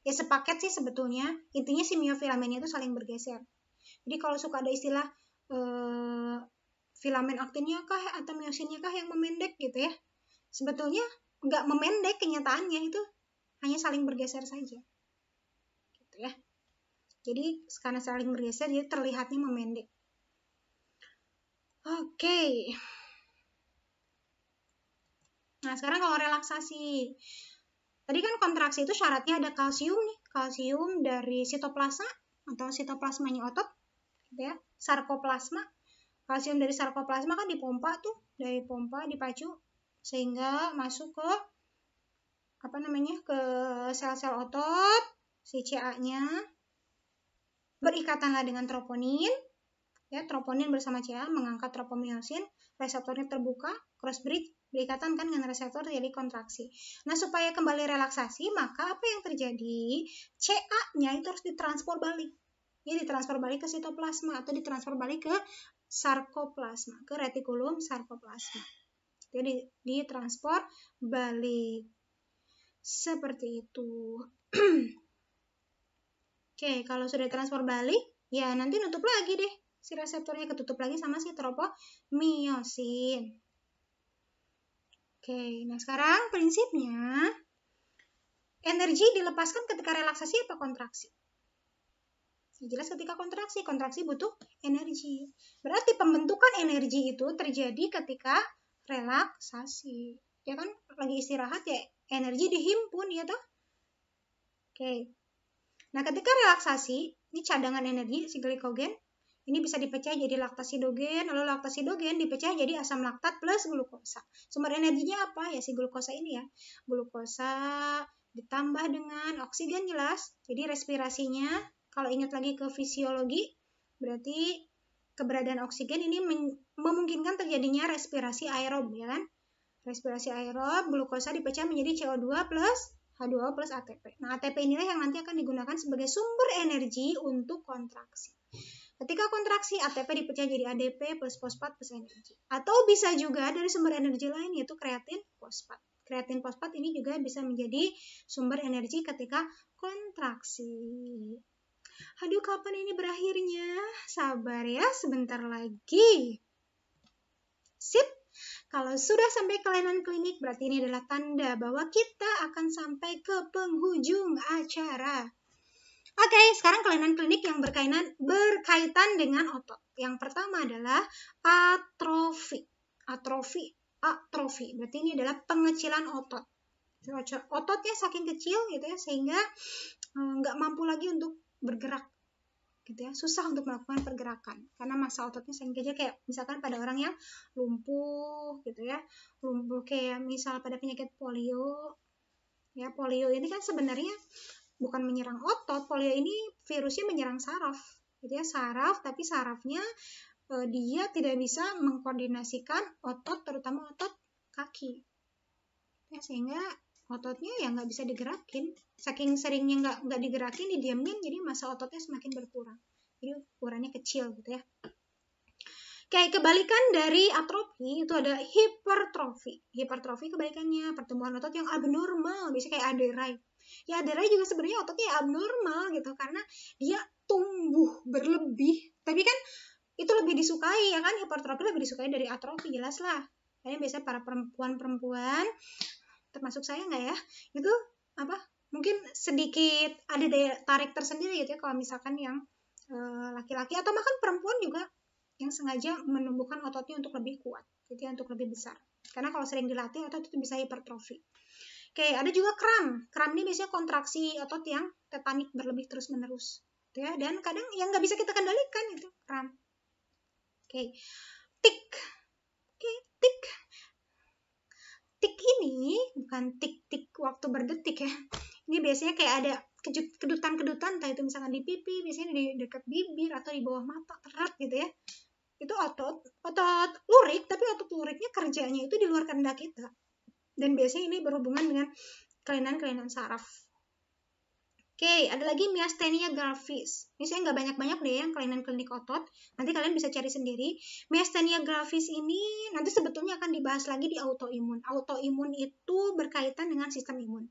ya sepaket sih sebetulnya intinya si miofilamennya itu saling bergeser jadi kalau suka ada istilah eh, filamen aktinnya kah atau miosinnya kah yang memendek gitu ya sebetulnya nggak memendek kenyataannya itu hanya saling bergeser saja gitu ya jadi karena saling bergeser jadi terlihatnya memendek. Oke. Okay. Nah, sekarang kalau relaksasi. Tadi kan kontraksi itu syaratnya ada kalsium nih, kalsium dari sitoplasma atau sitoplasmanya otot, gitu ya, sarkoplasma. Kalsium dari sarkoplasma kan dipompa tuh, dari pompa dipacu sehingga masuk ke apa namanya ke sel-sel otot, si CA-nya. Berikatanlah dengan troponin. Ya, troponin bersama CA mengangkat tropomiosin, reseptornya terbuka, cross bridge, berikatan kan dengan reseptor jadi kontraksi. Nah, supaya kembali relaksasi, maka apa yang terjadi? CA-nya itu harus ditransfer balik. Ya, ditransfer balik ke sitoplasma atau ditransfer balik ke sarkoplasma, ke retikulum sarkoplasma. Jadi ditransfer balik. Seperti itu. *clears throat* Oke, kalau sudah transfer balik, ya nanti nutup lagi deh. Si reseptornya ketutup lagi sama si tropomiosin. Oke, nah sekarang prinsipnya energi dilepaskan ketika relaksasi atau kontraksi. Jelas ketika kontraksi, kontraksi butuh energi. Berarti pembentukan energi itu terjadi ketika relaksasi. Ya kan lagi istirahat ya energi dihimpun ya toh. Oke. Nah, ketika relaksasi, ini cadangan energi si glikogen ini bisa dipecah jadi laktasidogen, lalu laktasidogen dipecah jadi asam laktat plus glukosa. Sumber energinya apa? Ya si glukosa ini ya. Glukosa ditambah dengan oksigen jelas. Jadi respirasinya kalau ingat lagi ke fisiologi berarti keberadaan oksigen ini memungkinkan terjadinya respirasi aerob ya kan? Respirasi aerob, glukosa dipecah menjadi CO2 plus H2O plus ATP. Nah, ATP inilah yang nanti akan digunakan sebagai sumber energi untuk kontraksi. Ketika kontraksi, ATP dipecah jadi ADP plus fosfat plus energi. Atau bisa juga dari sumber energi lain yaitu kreatin fosfat. Kreatin fosfat ini juga bisa menjadi sumber energi ketika kontraksi. Aduh, kapan ini berakhirnya? Sabar ya, sebentar lagi. Sip. Kalau sudah sampai ke layanan klinik, berarti ini adalah tanda bahwa kita akan sampai ke penghujung acara. Oke, okay, sekarang kelainan klinik yang berkaitan berkaitan dengan otot. Yang pertama adalah atrofi. Atrofi, atrofi. Berarti ini adalah pengecilan otot. Ototnya saking kecil gitu ya sehingga eh, nggak mampu lagi untuk bergerak gitu ya susah untuk melakukan pergerakan karena masa ototnya sehingga kayak misalkan pada orang yang lumpuh gitu ya lumpuh kayak misal pada penyakit polio ya polio ini kan sebenarnya bukan menyerang otot polio ini virusnya menyerang saraf gitu ya saraf tapi sarafnya eh, dia tidak bisa mengkoordinasikan otot terutama otot kaki ya, sehingga ototnya ya nggak bisa digerakin saking seringnya nggak nggak digerakin didiamin jadi masa ototnya semakin berkurang jadi ukurannya kecil gitu ya kayak kebalikan dari atrofi itu ada hipertrofi hipertrofi kebalikannya pertumbuhan otot yang abnormal bisa kayak aderai ya aderai juga sebenarnya ototnya abnormal gitu karena dia tumbuh berlebih tapi kan itu lebih disukai ya kan hipertrofi lebih disukai dari atrofi jelas lah karena biasanya para perempuan-perempuan termasuk saya nggak ya itu apa mungkin sedikit ada daya tarik tersendiri gitu ya kalau misalkan yang eh, laki-laki e, atau bahkan perempuan juga yang sengaja menumbuhkan ototnya untuk lebih kuat jadi gitu ya, untuk lebih besar karena kalau sering dilatih otot itu bisa hipertrofi oke ada juga kram kram ini biasanya kontraksi otot yang tetanik berlebih terus menerus gitu ya dan kadang yang nggak bisa kita kendalikan itu kram oke tik oke tik tik ini bukan tik-tik waktu berdetik ya ini biasanya kayak ada kedutan-kedutan entah itu misalkan di pipi biasanya di dekat bibir atau di bawah mata terat gitu ya itu otot otot lurik tapi otot luriknya kerjanya itu di luar kendak kita dan biasanya ini berhubungan dengan kelainan-kelainan saraf Oke, ada lagi miastenia gravis. Ini saya nggak banyak-banyak deh yang kelainan klinik otot. Nanti kalian bisa cari sendiri. Miastenia gravis ini nanti sebetulnya akan dibahas lagi di autoimun. Autoimun itu berkaitan dengan sistem imun.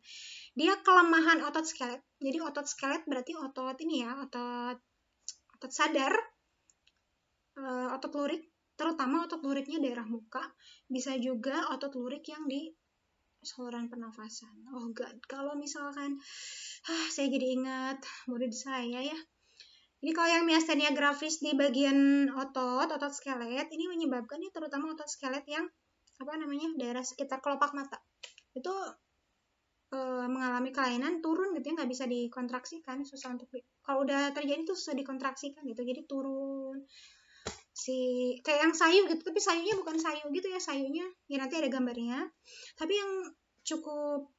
Dia kelemahan otot skelet. Jadi otot skelet berarti otot ini ya, otot otot sadar, eh, otot lurik, terutama otot luriknya daerah muka, bisa juga otot lurik yang di saluran pernafasan. Oh God, kalau misalkan ah, saya jadi ingat murid saya ya. Jadi kalau yang miastenia grafis di bagian otot, otot skelet, ini menyebabkan ya terutama otot skelet yang apa namanya daerah sekitar kelopak mata itu e, mengalami kelainan turun gitu ya nggak bisa dikontraksikan susah untuk di, kalau udah terjadi tuh susah dikontraksikan gitu jadi turun si kayak yang sayu gitu tapi sayunya bukan sayu gitu ya sayunya ya nanti ada gambarnya tapi yang cukup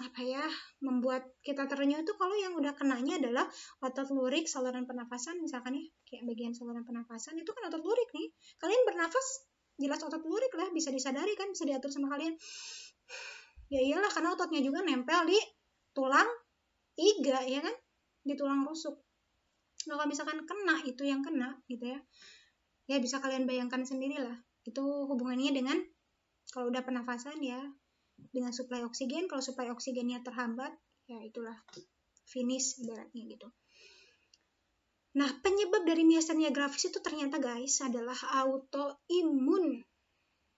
apa ya membuat kita terenyuh itu kalau yang udah kenanya adalah otot lurik saluran pernafasan misalkan ya kayak bagian saluran pernafasan itu kan otot lurik nih kalian bernafas jelas otot lurik lah bisa disadari kan bisa diatur sama kalian ya iyalah karena ototnya juga nempel di tulang iga ya kan di tulang rusuk nah kalau misalkan kena itu yang kena gitu ya ya bisa kalian bayangkan sendirilah itu hubungannya dengan kalau udah penafasan ya dengan suplai oksigen kalau suplai oksigennya terhambat ya itulah finish ibaratnya gitu nah penyebab dari miastenia gravis itu ternyata guys adalah autoimun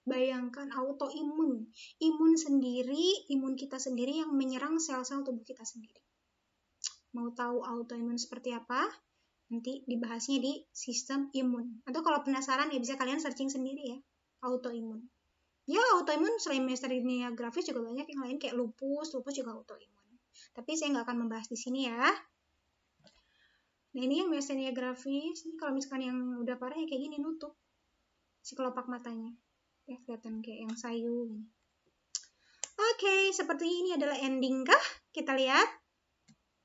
bayangkan autoimun imun sendiri imun kita sendiri yang menyerang sel-sel tubuh kita sendiri mau tahu autoimun seperti apa Nanti dibahasnya di sistem imun. Atau kalau penasaran ya bisa kalian searching sendiri ya, autoimun. Ya autoimun selain miastenia grafis juga banyak yang lain kayak lupus, lupus juga autoimun. Tapi saya nggak akan membahas di sini ya. Nah ini yang miastenia grafis, ini kalau misalkan yang udah parah ya kayak gini nutup si kelopak matanya. Ya kelihatan kayak yang sayu ini Oke, okay, sepertinya ini adalah ending kah? Kita lihat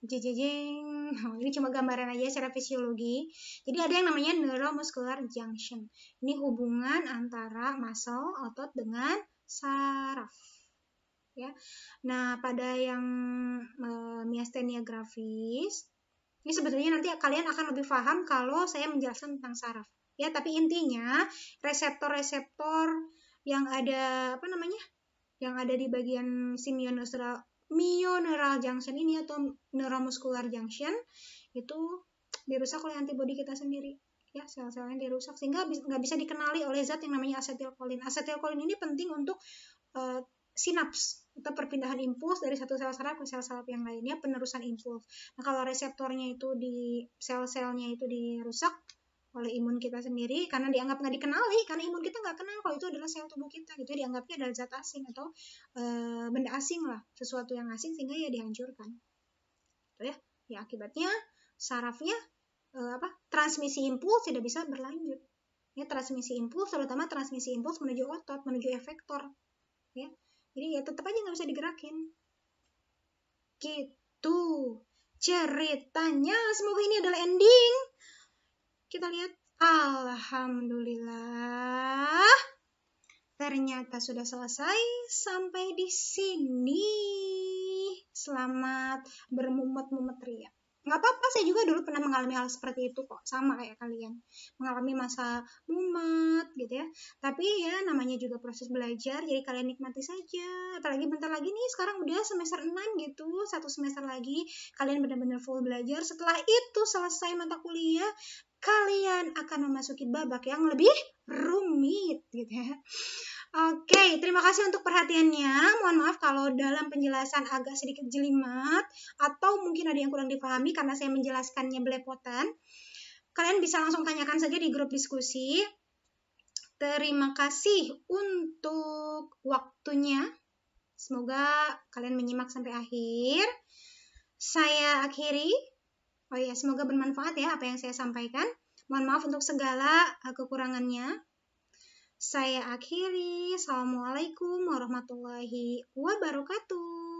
jejejeng *laughs* ini cuma gambaran aja secara fisiologi jadi ada yang namanya neuromuscular junction ini hubungan antara muscle otot dengan saraf ya nah pada yang e, miastenia grafis ini sebetulnya nanti kalian akan lebih paham kalau saya menjelaskan tentang saraf ya tapi intinya reseptor-reseptor yang ada apa namanya yang ada di bagian simion mioneural junction ini atau neuromuscular junction itu dirusak oleh antibodi kita sendiri ya sel-selnya dirusak sehingga nggak bisa dikenali oleh zat yang namanya asetilkolin. Asetilkolin ini penting untuk uh, sinaps atau perpindahan impuls dari satu sel saraf ke sel saraf yang lainnya penerusan impuls. Nah kalau reseptornya itu di sel-selnya itu dirusak oleh imun kita sendiri karena dianggap nggak dikenali karena imun kita nggak kenal kalau itu adalah sel tubuh kita gitu dianggapnya adalah zat asing atau e, benda asing lah sesuatu yang asing sehingga ya dihancurkan tuh gitu ya ya akibatnya sarafnya e, apa transmisi impuls tidak bisa berlanjut ya transmisi impuls terutama transmisi impuls menuju otot menuju efektor ya jadi ya tetap aja nggak bisa digerakin gitu ceritanya semoga ini adalah ending kita lihat, Alhamdulillah. Ternyata sudah selesai sampai di sini. Selamat bermumet-mumet ria nggak apa-apa saya juga dulu pernah mengalami hal seperti itu kok sama kayak kalian mengalami masa mumet gitu ya tapi ya namanya juga proses belajar jadi kalian nikmati saja apalagi bentar lagi nih sekarang udah semester 6 gitu satu semester lagi kalian benar-benar full belajar setelah itu selesai mata kuliah kalian akan memasuki babak yang lebih rumit gitu ya. Oke, terima kasih untuk perhatiannya. Mohon maaf kalau dalam penjelasan agak sedikit jelimet atau mungkin ada yang kurang dipahami karena saya menjelaskannya belepotan. Kalian bisa langsung tanyakan saja di grup diskusi. Terima kasih untuk waktunya. Semoga kalian menyimak sampai akhir. Saya akhiri Oh iya, semoga bermanfaat ya apa yang saya sampaikan. Mohon maaf untuk segala eh, kekurangannya. Saya akhiri. Assalamualaikum warahmatullahi wabarakatuh.